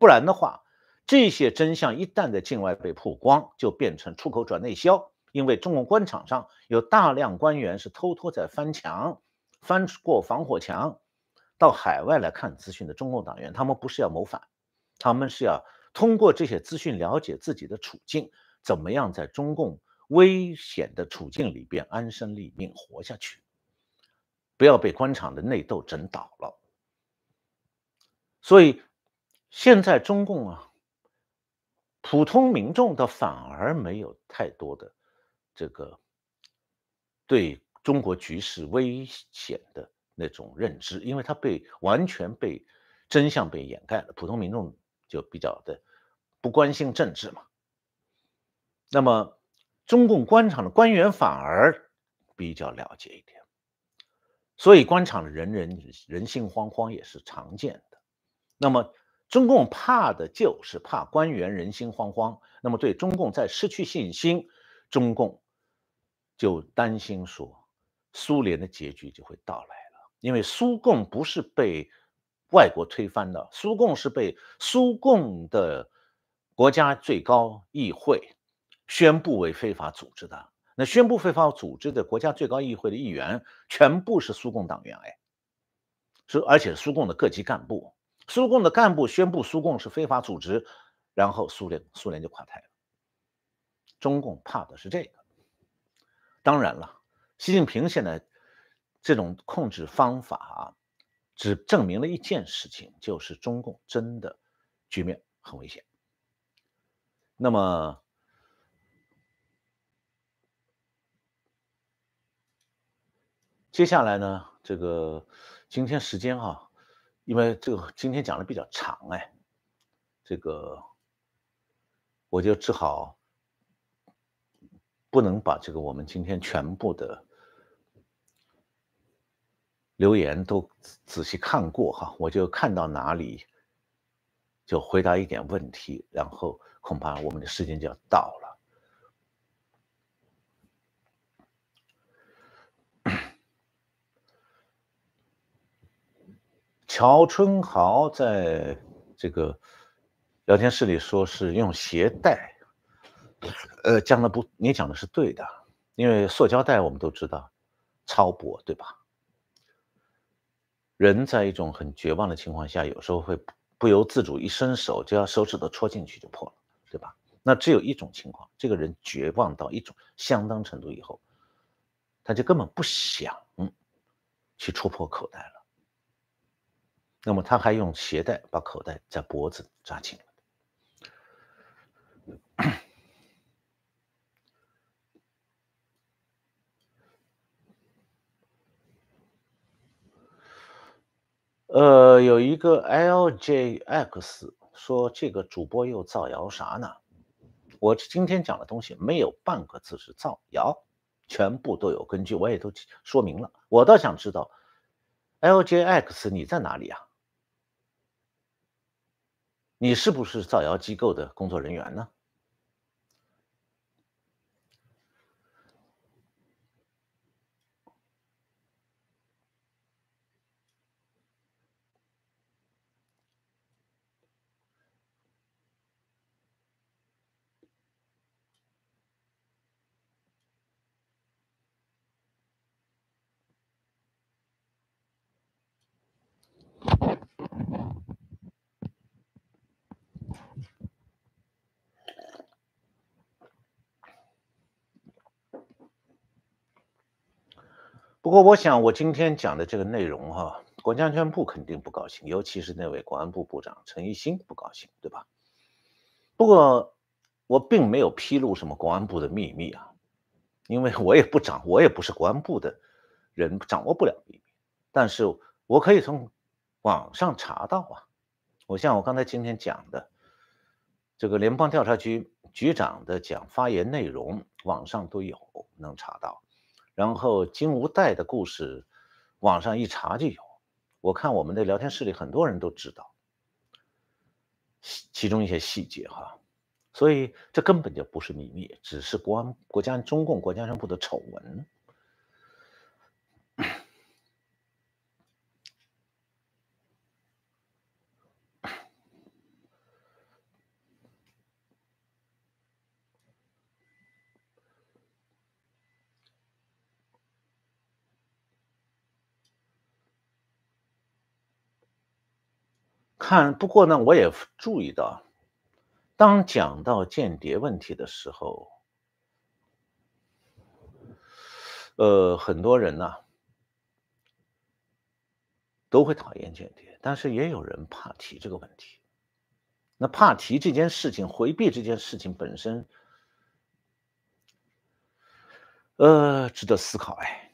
不然的话。这些真相一旦在境外被曝光，就变成出口转内销。因为中共官场上有大量官员是偷偷在翻墙、翻过防火墙到海外来看资讯的中共党员，他们不是要谋反，他们是要通过这些资讯了解自己的处境，怎么样在中共危险的处境里边安身立命活下去，不要被官场的内斗整倒了。所以现在中共啊。普通民众的反而没有太多的这个对中国局势危险的那种认知，因为他被完全被真相被掩盖了。普通民众就比较的不关心政治嘛。那么中共官场的官员反而比较了解一点，所以官场人人人心惶惶也是常见的。那么。中共怕的就是怕官员人心惶惶，那么对中共在失去信心，中共就担心说苏联的结局就会到来了。因为苏共不是被外国推翻的，苏共是被苏共的国家最高议会宣布为非法组织的。那宣布非法组织的国家最高议会的议员全部是苏共党员，哎，是而且苏共的各级干部。苏共的干部宣布苏共是非法组织，然后苏联苏联就垮台了。中共怕的是这个。当然了，习近平现在这种控制方法，只证明了一件事情，就是中共真的局面很危险。那么接下来呢？这个今天时间哈。因为这个今天讲的比较长哎，这个我就只好不能把这个我们今天全部的留言都仔细看过哈，我就看到哪里就回答一点问题，然后恐怕我们的时间就要到了。乔春豪在这个聊天室里说：“是用鞋带，呃，讲的不，你讲的是对的，因为塑胶袋我们都知道超薄，对吧？人在一种很绝望的情况下，有时候会不由自主一伸手，就要手指头戳进去就破了，对吧？那只有一种情况，这个人绝望到一种相当程度以后，他就根本不想去戳破口袋了。”那么他还用鞋带把口袋在脖子扎紧了。呃，有一个 LJX 说：“这个主播又造谣啥呢？”我今天讲的东西没有半个字是造谣，全部都有根据，我也都说明了。我倒想知道 LJX 你在哪里啊？你是不是造谣机构的工作人员呢？不过，我想我今天讲的这个内容，哈，国家安全部肯定不高兴，尤其是那位国安部部长陈一新不高兴，对吧？不过我并没有披露什么公安部的秘密啊，因为我也不掌，我也不是公安部的人，掌握不了秘密。但是我可以从网上查到啊，我像我刚才今天讲的这个联邦调查局局长的讲发言内容，网上都有能查到。然后金无代的故事，网上一查就有。我看我们的聊天室里很多人都知道，其中一些细节哈，所以这根本就不是秘密，只是国安、国家、中共、国家干部的丑闻。看，不过呢，我也注意到，当讲到间谍问题的时候，呃，很多人呢都会讨厌间谍，但是也有人怕提这个问题。那怕提这件事情，回避这件事情本身，呃，值得思考哎。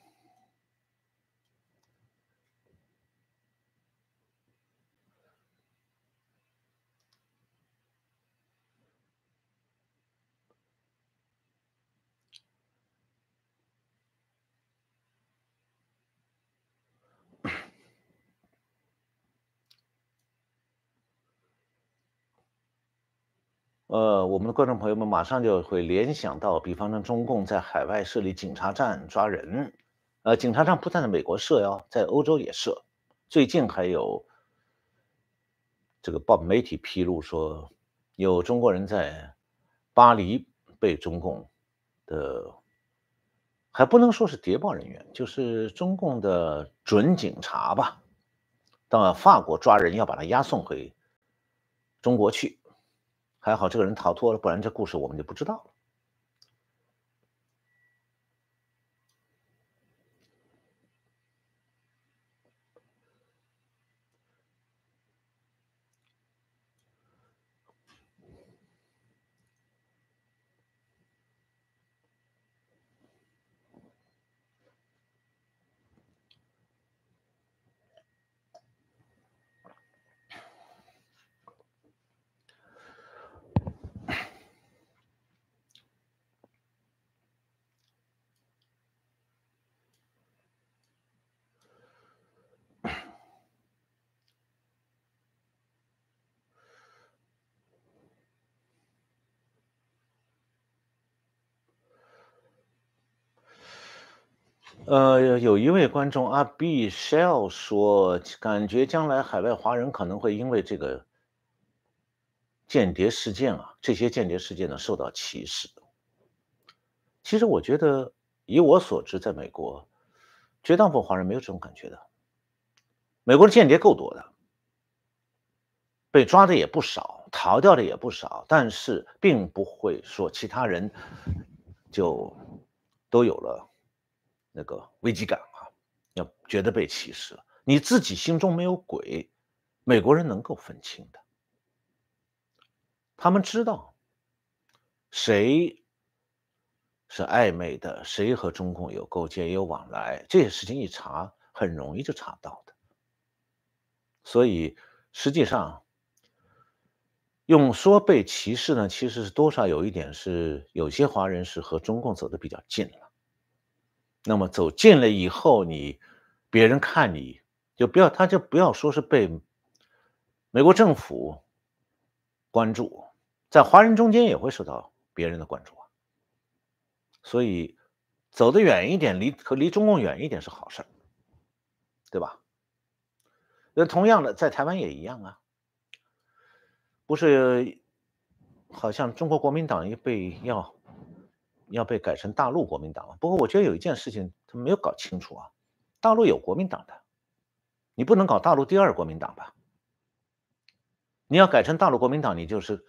呃，我们的观众朋友们马上就会联想到，比方说中共在海外设立警察站抓人，呃，警察站不但在美国设哟，在欧洲也设。最近还有这个报媒体披露说，有中国人在巴黎被中共的，还不能说是谍报人员，就是中共的准警察吧，到法国抓人，要把他押送回中国去。还好这个人逃脱了，不然这故事我们就不知道了。呃，有一位观众阿 B Shell 说，感觉将来海外华人可能会因为这个间谍事件啊，这些间谍事件呢受到歧视。其实我觉得，以我所知，在美国，绝大部分华人没有这种感觉的。美国的间谍够多的，被抓的也不少，逃掉的也不少，但是并不会说其他人就都有了。那个危机感啊，要觉得被歧视了，你自己心中没有鬼，美国人能够分清的，他们知道谁是暧昧的，谁和中共有勾结、有往来，这些事情一查很容易就查到的。所以实际上用说被歧视呢，其实是多少有一点是有些华人是和中共走得比较近了。那么走近了以后，你别人看你就不要，他就不要说是被美国政府关注，在华人中间也会受到别人的关注啊。所以走得远一点，离和离中共远一点是好事儿，对吧？那同样的，在台湾也一样啊，不是？好像中国国民党也被要。要被改成大陆国民党了，不过我觉得有一件事情他们没有搞清楚啊，大陆有国民党的，你不能搞大陆第二国民党吧？你要改成大陆国民党，你就是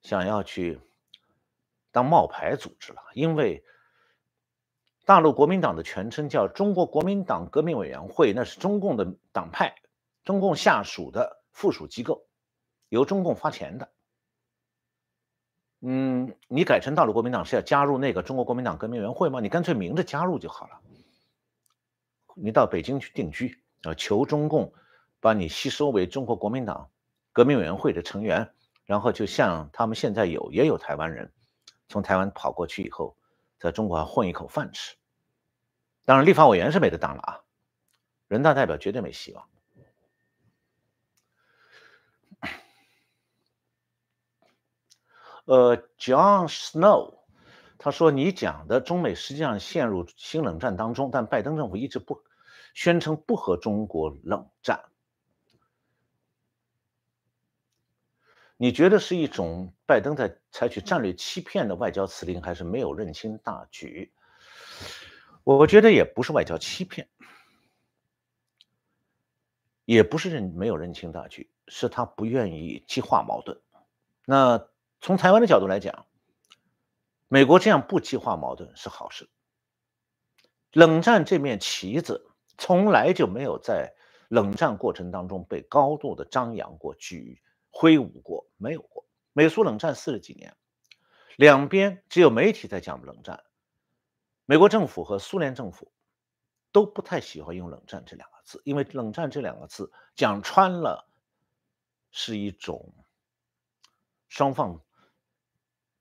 想要去当冒牌组织了，因为大陆国民党的全称叫中国国民党革命委员会，那是中共的党派，中共下属的附属机构，由中共发钱的。嗯，你改成大陆国民党是要加入那个中国国民党革命委员会吗？你干脆明着加入就好了。你到北京去定居，然后求中共把你吸收为中国国民党革命委员会的成员，然后就像他们现在有，也有台湾人，从台湾跑过去以后，在中国混一口饭吃。当然，立法委员是没得当了啊，人大代表绝对没希望。呃，John Snow，他说：“你讲的中美实际上陷入新冷战当中，但拜登政府一直不宣称不和中国冷战。你觉得是一种拜登在采取战略欺骗的外交辞令，还是没有认清大局？我觉得也不是外交欺骗，也不是认没有认清大局，是他不愿意激化矛盾。那？”从台湾的角度来讲，美国这样不激化矛盾是好事。冷战这面旗子从来就没有在冷战过程当中被高度的张扬过、举挥舞过，没有过。美苏冷战四十几年，两边只有媒体在讲冷战，美国政府和苏联政府都不太喜欢用“冷战”这两个字，因为“冷战”这两个字讲穿了是一种双方。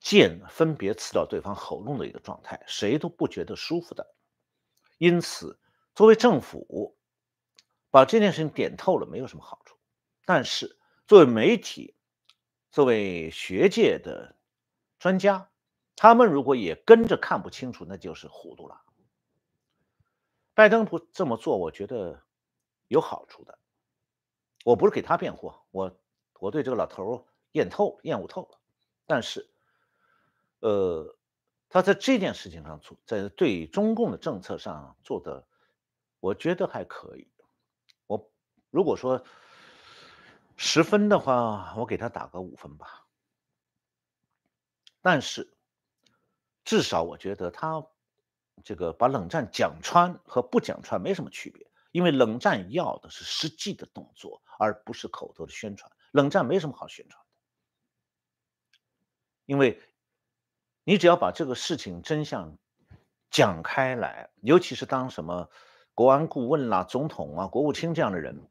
剑分别刺到对方喉咙的一个状态，谁都不觉得舒服的。因此，作为政府把这件事情点透了，没有什么好处。但是，作为媒体，作为学界的专家，他们如果也跟着看不清楚，那就是糊涂了。拜登不这么做，我觉得有好处的。我不是给他辩护，我我对这个老头厌透，厌恶透了。但是。呃，他在这件事情上做，在对中共的政策上做的，我觉得还可以。我如果说十分的话，我给他打个五分吧。但是，至少我觉得他这个把冷战讲穿和不讲穿没什么区别，因为冷战要的是实际的动作，而不是口头的宣传。冷战没什么好宣传的，因为。你只要把这个事情真相讲开来，尤其是当什么国安顾问啦、总统啊、国务卿这样的人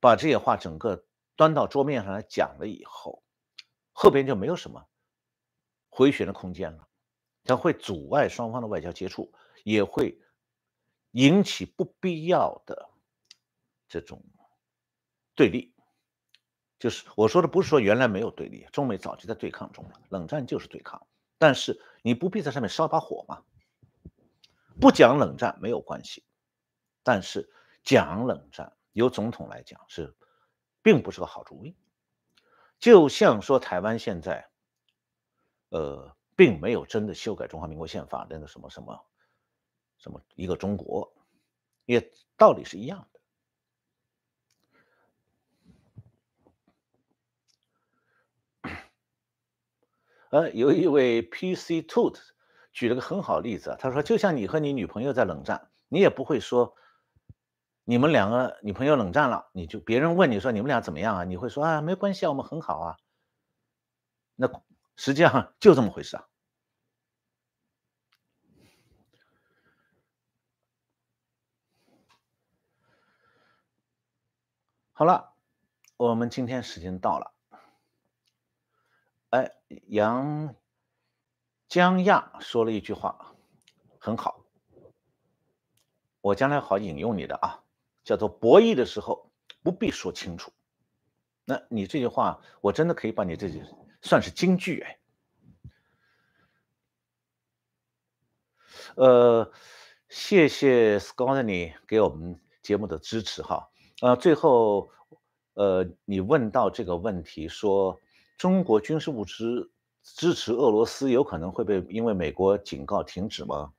把这些话整个端到桌面上来讲了以后，后边就没有什么回旋的空间了。它会阻碍双方的外交接触，也会引起不必要的这种对立。就是我说的，不是说原来没有对立，中美早就在对抗中了，冷战就是对抗。但是你不必在上面烧把火嘛，不讲冷战没有关系，但是讲冷战由总统来讲是，并不是个好主意。就像说台湾现在，呃，并没有真的修改中华民国宪法，那个什么什么什么一个中国，也道理是一样。呃，有一位 PC t o o 举了个很好例子啊，他说，就像你和你女朋友在冷战，你也不会说你们两个女朋友冷战了，你就别人问你说你们俩怎么样啊，你会说啊，没关系啊，我们很好啊。那实际上就这么回事啊。好了，我们今天时间到了。哎，杨江亚说了一句话，很好，我将来好引用你的啊，叫做博弈的时候不必说清楚。那你这句话，我真的可以把你这句算是金句哎。呃，谢谢 Scotty 给我们节目的支持哈。呃，最后呃，你问到这个问题说。中国军事物资支持俄罗斯有可能会被因为美国警告停止吗？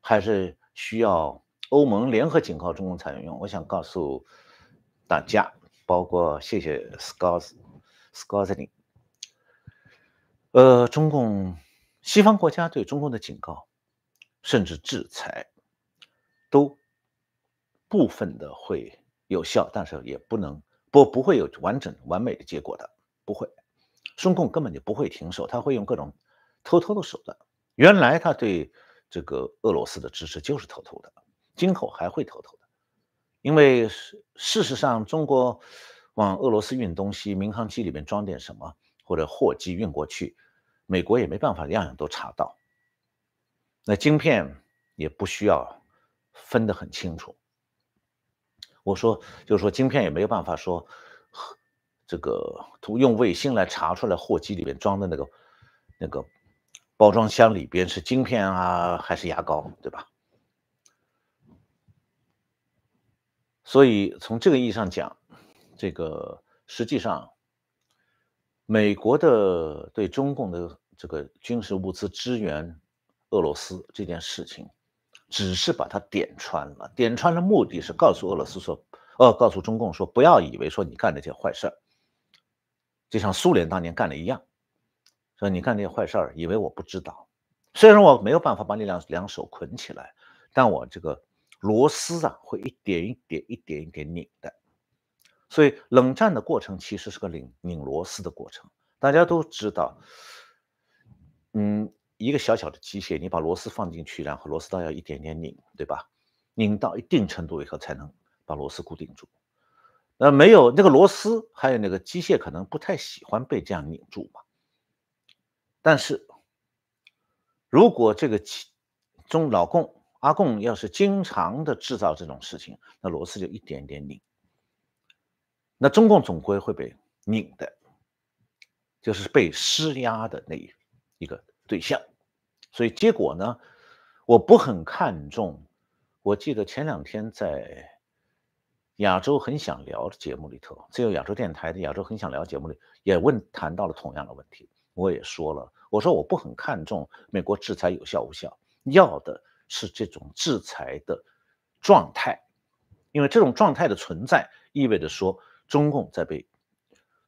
还是需要欧盟联合警告中共采用？我想告诉大家，包括谢谢 Scots s c o t t 你。呃，中共西方国家对中共的警告，甚至制裁，都部分的会有效，但是也不能不不会有完整完美的结果的，不会。中共根本就不会停手，他会用各种偷偷的手段。原来他对这个俄罗斯的支持就是偷偷的，今后还会偷偷的，因为事实上中国往俄罗斯运东西，民航机里面装点什么，或者货机运过去，美国也没办法样样都查到。那晶片也不需要分得很清楚。我说，就是说晶片也没有办法说。这个用卫星来查出来货机里面装的那个那个包装箱里边是晶片啊，还是牙膏，对吧？所以从这个意义上讲，这个实际上美国的对中共的这个军事物资支援俄罗斯这件事情，只是把它点穿了。点穿的目的是告诉俄罗斯说，哦，告诉中共说，不要以为说你干那些坏事儿。就像苏联当年干的一样，说你干那些坏事儿，以为我不知道。虽然我没有办法把你两两手捆起来，但我这个螺丝啊，会一点一点、一点一点拧的。所以冷战的过程其实是个拧拧螺丝的过程。大家都知道，嗯，一个小小的机械，你把螺丝放进去，然后螺丝刀要一点点拧，对吧？拧到一定程度以后，才能把螺丝固定住。那没有那个螺丝，还有那个机械，可能不太喜欢被这样拧住嘛。但是，如果这个中老共阿共要是经常的制造这种事情，那螺丝就一点点拧。那中共总归会被拧的，就是被施压的那一个对象。所以结果呢，我不很看重。我记得前两天在。亚洲很想聊的节目里头，只有亚洲电台的《亚洲很想聊》节目里也问谈到了同样的问题。我也说了，我说我不很看重美国制裁有效无效，要的是这种制裁的状态，因为这种状态的存在，意味着说中共在被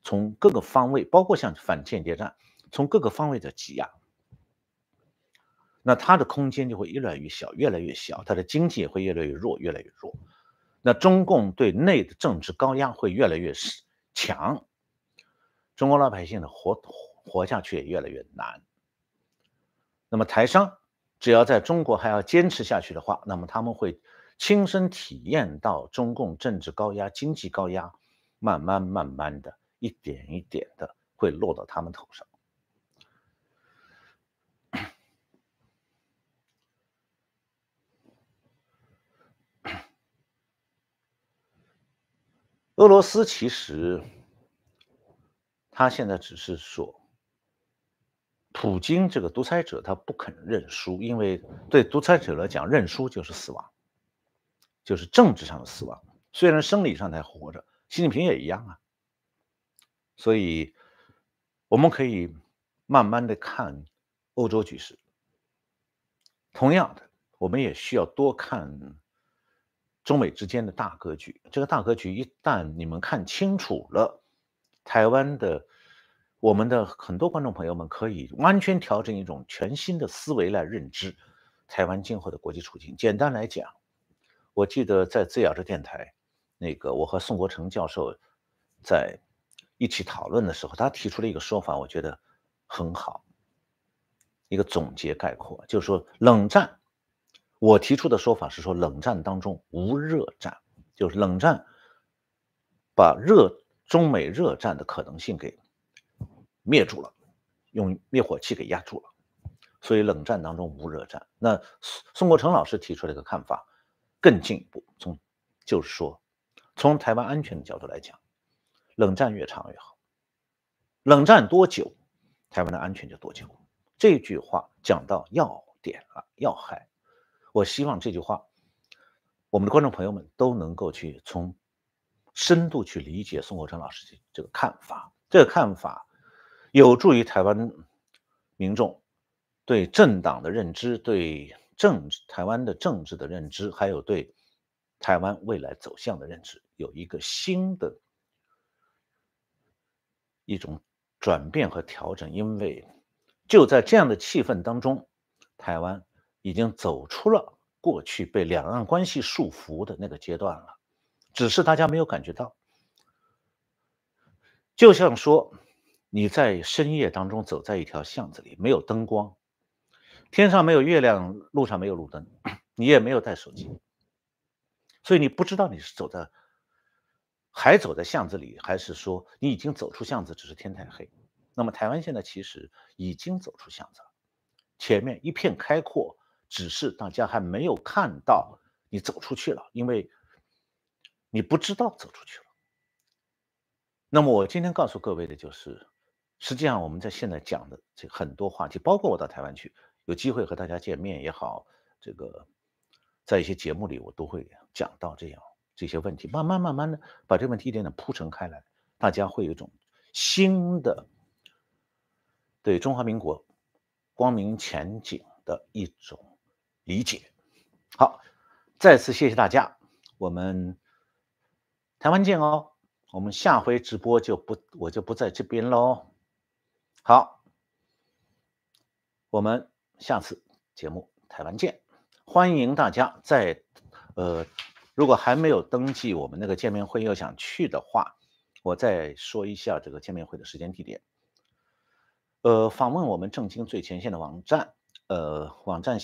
从各个方位，包括像反间谍战，从各个方位在挤压，那它的空间就会越来越小，越来越小，它的经济也会越来越弱，越来越弱。那中共对内的政治高压会越来越强，中国老百姓的活活下去也越来越难。那么台商只要在中国还要坚持下去的话，那么他们会亲身体验到中共政治高压、经济高压，慢慢慢慢的一点一点的会落到他们头上。俄罗斯其实，他现在只是说，普京这个独裁者他不肯认输，因为对独裁者来讲，认输就是死亡，就是政治上的死亡。虽然生理上还活着，习近平也一样啊。所以，我们可以慢慢的看欧洲局势。同样的，我们也需要多看。中美之间的大格局，这个大格局一旦你们看清楚了，台湾的我们的很多观众朋友们可以完全调整一种全新的思维来认知台湾今后的国际处境。简单来讲，我记得在自由的电台，那个我和宋国成教授在一起讨论的时候，他提出了一个说法，我觉得很好，一个总结概括，就是说冷战。我提出的说法是说，冷战当中无热战，就是冷战把热中美热战的可能性给灭住了，用灭火器给压住了，所以冷战当中无热战。那宋国成老师提出来一个看法，更进一步，从就是说，从台湾安全的角度来讲，冷战越长越好，冷战多久，台湾的安全就多久。这句话讲到要点了，要害。我希望这句话，我们的观众朋友们都能够去从深度去理解宋国成老师的这个看法。这个看法有助于台湾民众对政党的认知、对政治台湾的政治的认知，还有对台湾未来走向的认知有一个新的、一种转变和调整。因为就在这样的气氛当中，台湾。已经走出了过去被两岸关系束缚的那个阶段了，只是大家没有感觉到。就像说你在深夜当中走在一条巷子里，没有灯光，天上没有月亮，路上没有路灯，你也没有带手机，所以你不知道你是走在还走在巷子里，还是说你已经走出巷子，只是天太黑。那么台湾现在其实已经走出巷子了，前面一片开阔。只是大家还没有看到你走出去了，因为你不知道走出去了。那么我今天告诉各位的就是，实际上我们在现在讲的这很多话题，包括我到台湾去有机会和大家见面也好，这个在一些节目里我都会讲到这样这些问题，慢慢慢慢的把这问题一点点铺陈开来，大家会有一种新的对中华民国光明前景的一种。理解好，再次谢谢大家，我们台湾见哦。我们下回直播就不，我就不在这边喽。好，我们下次节目台湾见，欢迎大家在，呃，如果还没有登记我们那个见面会又想去的话，我再说一下这个见面会的时间地点。呃，访问我们正经最前线的网站，呃，网站。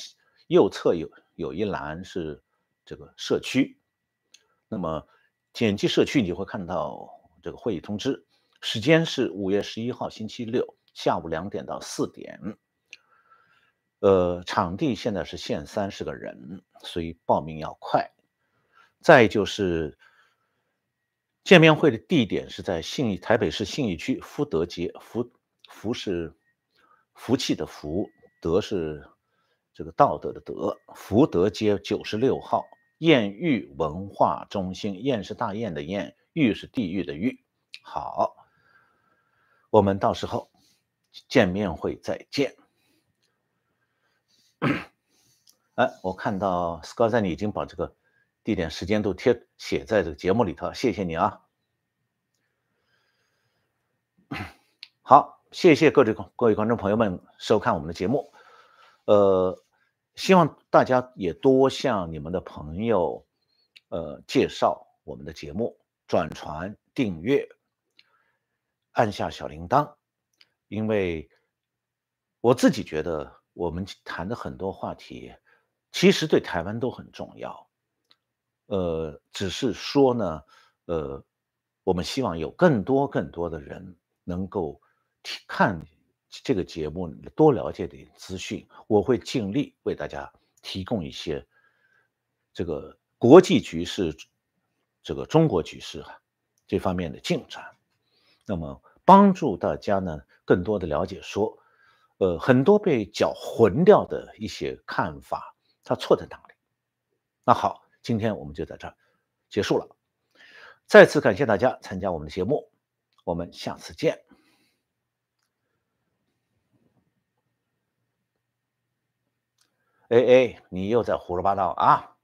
右侧有有一栏是这个社区，那么点击社区你会看到这个会议通知，时间是五月十一号星期六下午两点到四点，呃，场地现在是限三十个人，所以报名要快。再就是见面会的地点是在信义台北市信义区福德街福福是福气的福，德是。这个道德的德福德街九十六号艳遇文化中心，艳是大雁的艳，遇是地狱的遇。好，我们到时候见面会再见。哎，我看到 Scotson 已经把这个地点、时间都贴写在这个节目里头，谢谢你啊。好，谢谢各位各位观众朋友们收看我们的节目，呃。希望大家也多向你们的朋友，呃，介绍我们的节目，转传、订阅，按下小铃铛。因为我自己觉得，我们谈的很多话题，其实对台湾都很重要。呃，只是说呢，呃，我们希望有更多更多的人能够看。这个节目多了解点资讯，我会尽力为大家提供一些这个国际局势、这个中国局势啊这方面的进展，那么帮助大家呢更多的了解说，呃很多被搅混掉的一些看法，它错在哪里？那好，今天我们就在这儿结束了，再次感谢大家参加我们的节目，我们下次见。哎哎，你又在胡说八道啊！